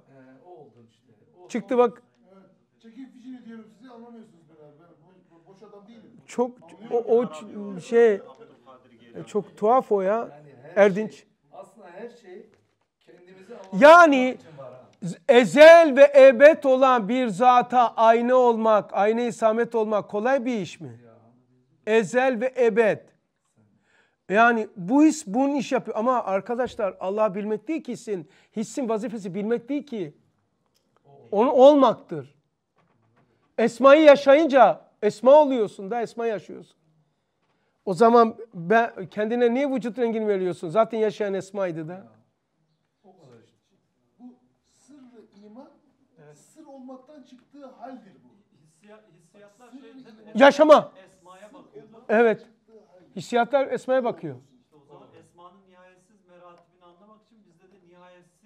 Speaker 1: Çıktı bak. Çok o, o şey e, çok tuhaf o ya. Yani Erdinç. Şey,
Speaker 3: aslında her şey
Speaker 1: kendimizi Yani ezel ve ebed olan bir zata aynı olmak, aynı isamet olmak kolay bir iş mi? Ezel ve ebed. Yani bu his bunun iş yapıyor. Ama arkadaşlar Allah bilmek değil ki hissin. Hissin vazifesi bilmek değil ki. Onu olmaktır. Esma'yı yaşayınca esma oluyorsun da esma yaşıyorsun. O zaman ben, kendine niye vücut rengini veriyorsun? Zaten yaşayan esmaydı da.
Speaker 5: olmaktan çıktığı haldir bu. hissiyatlar şey, Yaşama.
Speaker 1: Esma'ya bakıyordu. Evet. Hissiyatlar Esma'ya bakıyor. İşte o zaman
Speaker 2: Esma'nın nihayetsiz meratibini anlamak için bizde de nihayetsiz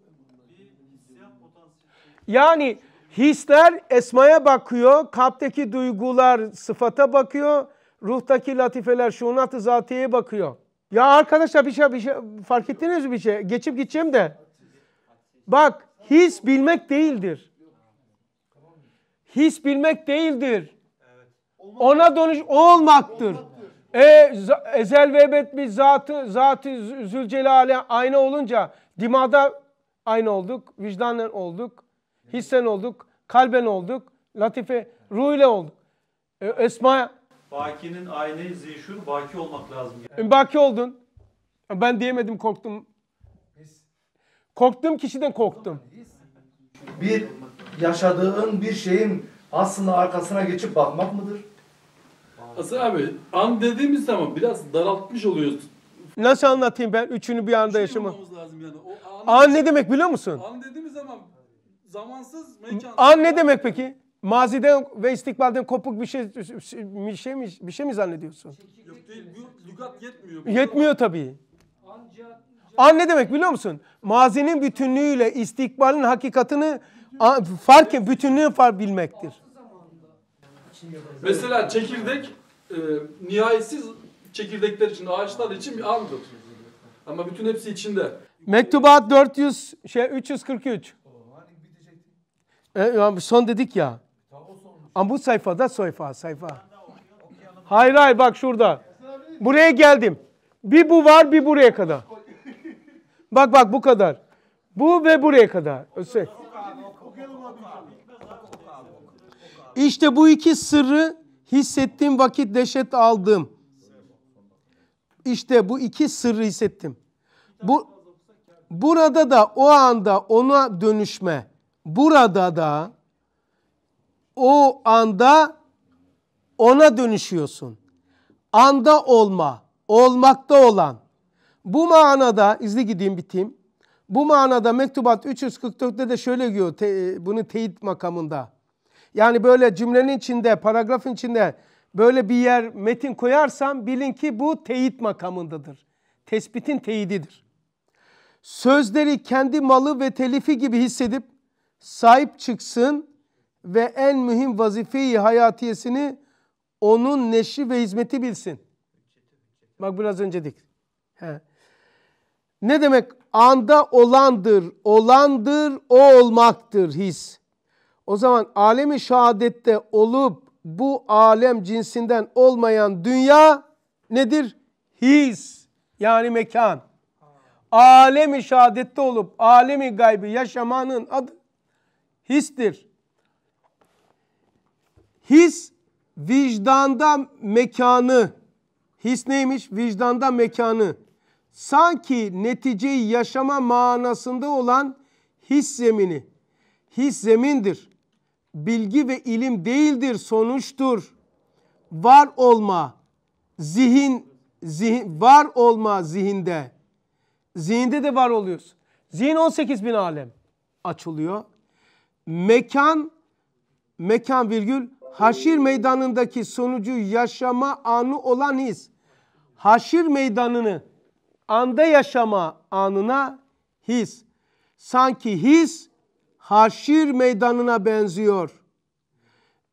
Speaker 1: bir hissiyat potansiyeli. Şey yani hisler Esma'ya bakıyor, kalpteki duygular sıfata bakıyor, ruhtaki latifeler şunat-ı zatiyeye bakıyor. Ya arkadaşlar bir şey, bir şey fark ettiniz mi bir şey? Geçip gideceğim de. Bak his bilmek değildir his bilmek değildir. Ona dönüş olmaktır. E, ezel ve ebed bir zatı, zatı Zülcelal'e ayna olunca dimada ayna olduk, vicdanen olduk, hissen olduk, kalben olduk, latife, ruh ile olduk. E, esma
Speaker 2: Baki'nin aynayı zişur, baki olmak lazım. Yani.
Speaker 1: E, baki oldun. Ben diyemedim korktum. Korktum kişiden korktum.
Speaker 3: Bir yaşadığın bir şeyin aslında arkasına geçip bakmak mıdır?
Speaker 4: Aslında abi an dediğimiz zaman biraz daraltmış oluyoruz.
Speaker 1: Nasıl anlatayım ben üçünü bir anda şey yaşamı? lazım yani. an, an ne demek biliyor musun?
Speaker 4: An dediğimiz zaman zamansız
Speaker 1: mekan. An ne demek peki? maziden ve istikbalden kopuk bir şey bir şey mi bir şey mi zannediyorsun?
Speaker 4: Yok değil, bu lügat yetmiyor. Bu yetmiyor
Speaker 1: tabii. An ne demek biliyor musun? Mazinin bütünlüğüyle istikbalin hakikatini fark bütünlüğün fark bilmektir.
Speaker 4: Mesela çekirdek e, nihayetsiz çekirdekler için, ağaçlar için bir andır. Ama bütün hepsi içinde.
Speaker 1: Mektubat 400 şey 343. E, son dedik ya. Ama bu sayfada sayfa sayfa. Hayır hayır bak şurada. Buraya geldim. Bir bu var bir buraya kadar. Bak bak bu kadar. Bu ve buraya kadar. Ösek. İşte bu iki sırrı hissettiğim vakit dehşet aldım. İşte bu iki sırrı hissettim. Bu burada da o anda ona dönüşme. Burada da o anda ona dönüşüyorsun. Anda olma, olmakta olan. Bu manada izli gideyim biteyim. Bu manada mektubat 344'te de şöyle diyor te, bunu teyit makamında. Yani böyle cümlenin içinde, paragrafın içinde böyle bir yer metin koyarsam bilin ki bu teyit makamındadır. Tespitin teyididir. Sözleri kendi malı ve telifi gibi hissedip sahip çıksın ve en mühim vazifeyi hayatiyesini onun neşi ve hizmeti bilsin. Bak biraz önce dedik. He. Ne demek? Anda olandır, olandır, o olmaktır his. O zaman alemi şehadette olup bu alem cinsinden olmayan dünya nedir? His yani mekan. Alemi şehadette olup alemi gaybi yaşamanın adı histir. His vicdanda mekanı. His neymiş? Vicdanda mekanı. Sanki neticeyi yaşama manasında olan his zemini. His zemindir bilgi ve ilim değildir sonuçtur. Var olma zihin, zihin var olma zihinde. Zihinde de var oluyoruz. Zihin 18 bin alem açılıyor. Mekan mekan virgül haşir meydanındaki sonucu yaşama anı olan his. Haşir meydanını anda yaşama anına his. Sanki his Haşir meydanına benziyor.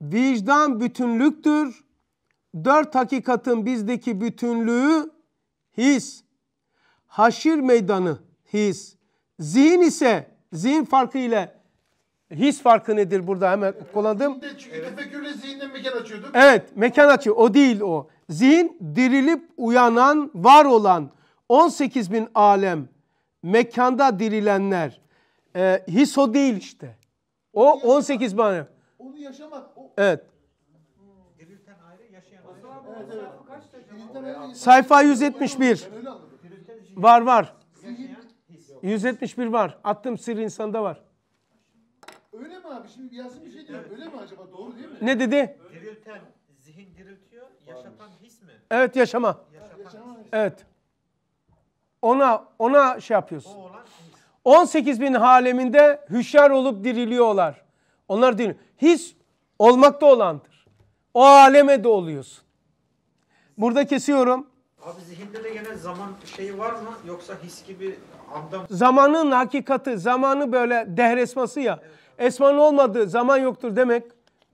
Speaker 1: Vicdan bütünlüktür. Dört hakikatin bizdeki bütünlüğü his. Haşir meydanı his. Zihin ise zihin farkı ile his farkı nedir burada hemen evet, kullandım.
Speaker 5: Çünkü evet. tefekkürle mekan açıyorduk.
Speaker 1: Evet mekan açıyor o değil o. Zihin dirilip uyanan var olan 18 bin alem mekanda dirilenler e, ee, his o değil işte. O yaşamak, 18 bana.
Speaker 5: Onu yaşamak.
Speaker 1: O... Evet. Dirilten ayrı, yaşayan ayrı. Evet, evet. Kaç Sayfa 171. Var var. 171 var. Attım sır insanda var.
Speaker 5: Öyle mi abi? Şimdi Yasin bir şey diyor. Öyle mi acaba? Doğru değil mi? Ne dedi? Dirilten, zihin diriltiyor.
Speaker 1: Yaşatan his mi? Evet yaşama. Evet. Ona ona şey yapıyorsun. O olan 18 bin haleminde hüşyar olup diriliyorlar. Onlar değil. His olmakta olandır. O aleme de oluyorsun. Burada kesiyorum.
Speaker 2: Abi zihinde de yine zaman şeyi var mı yoksa his gibi anda mı? Zamanın
Speaker 1: hakikati, zamanı böyle dehresması ya. Evet. Esmanın olmadığı zaman yoktur demek.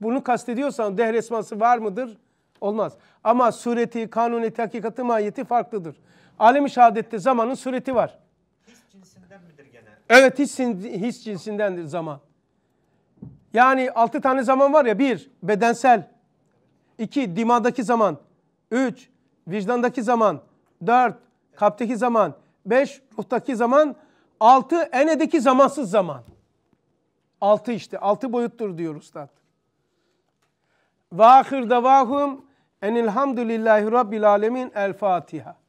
Speaker 1: Bunu kastediyorsan dehresması var mıdır? Olmaz. Ama sureti, kanuni hakikati, mahiyeti farklıdır. Alem-i şehadette zamanın sureti var. Evet his, his cinsindendir zaman. Yani altı tane zaman var ya. Bir, bedensel. iki dimağdaki zaman. Üç, vicdandaki zaman. Dört, kalpteki zaman. Beş, ruhtaki zaman. Altı, enedeki zamansız zaman. Altı işte. Altı boyuttur diyor Üstad. Ve ahir davahum enilhamdülillahi rabbil alemin. El Fatiha.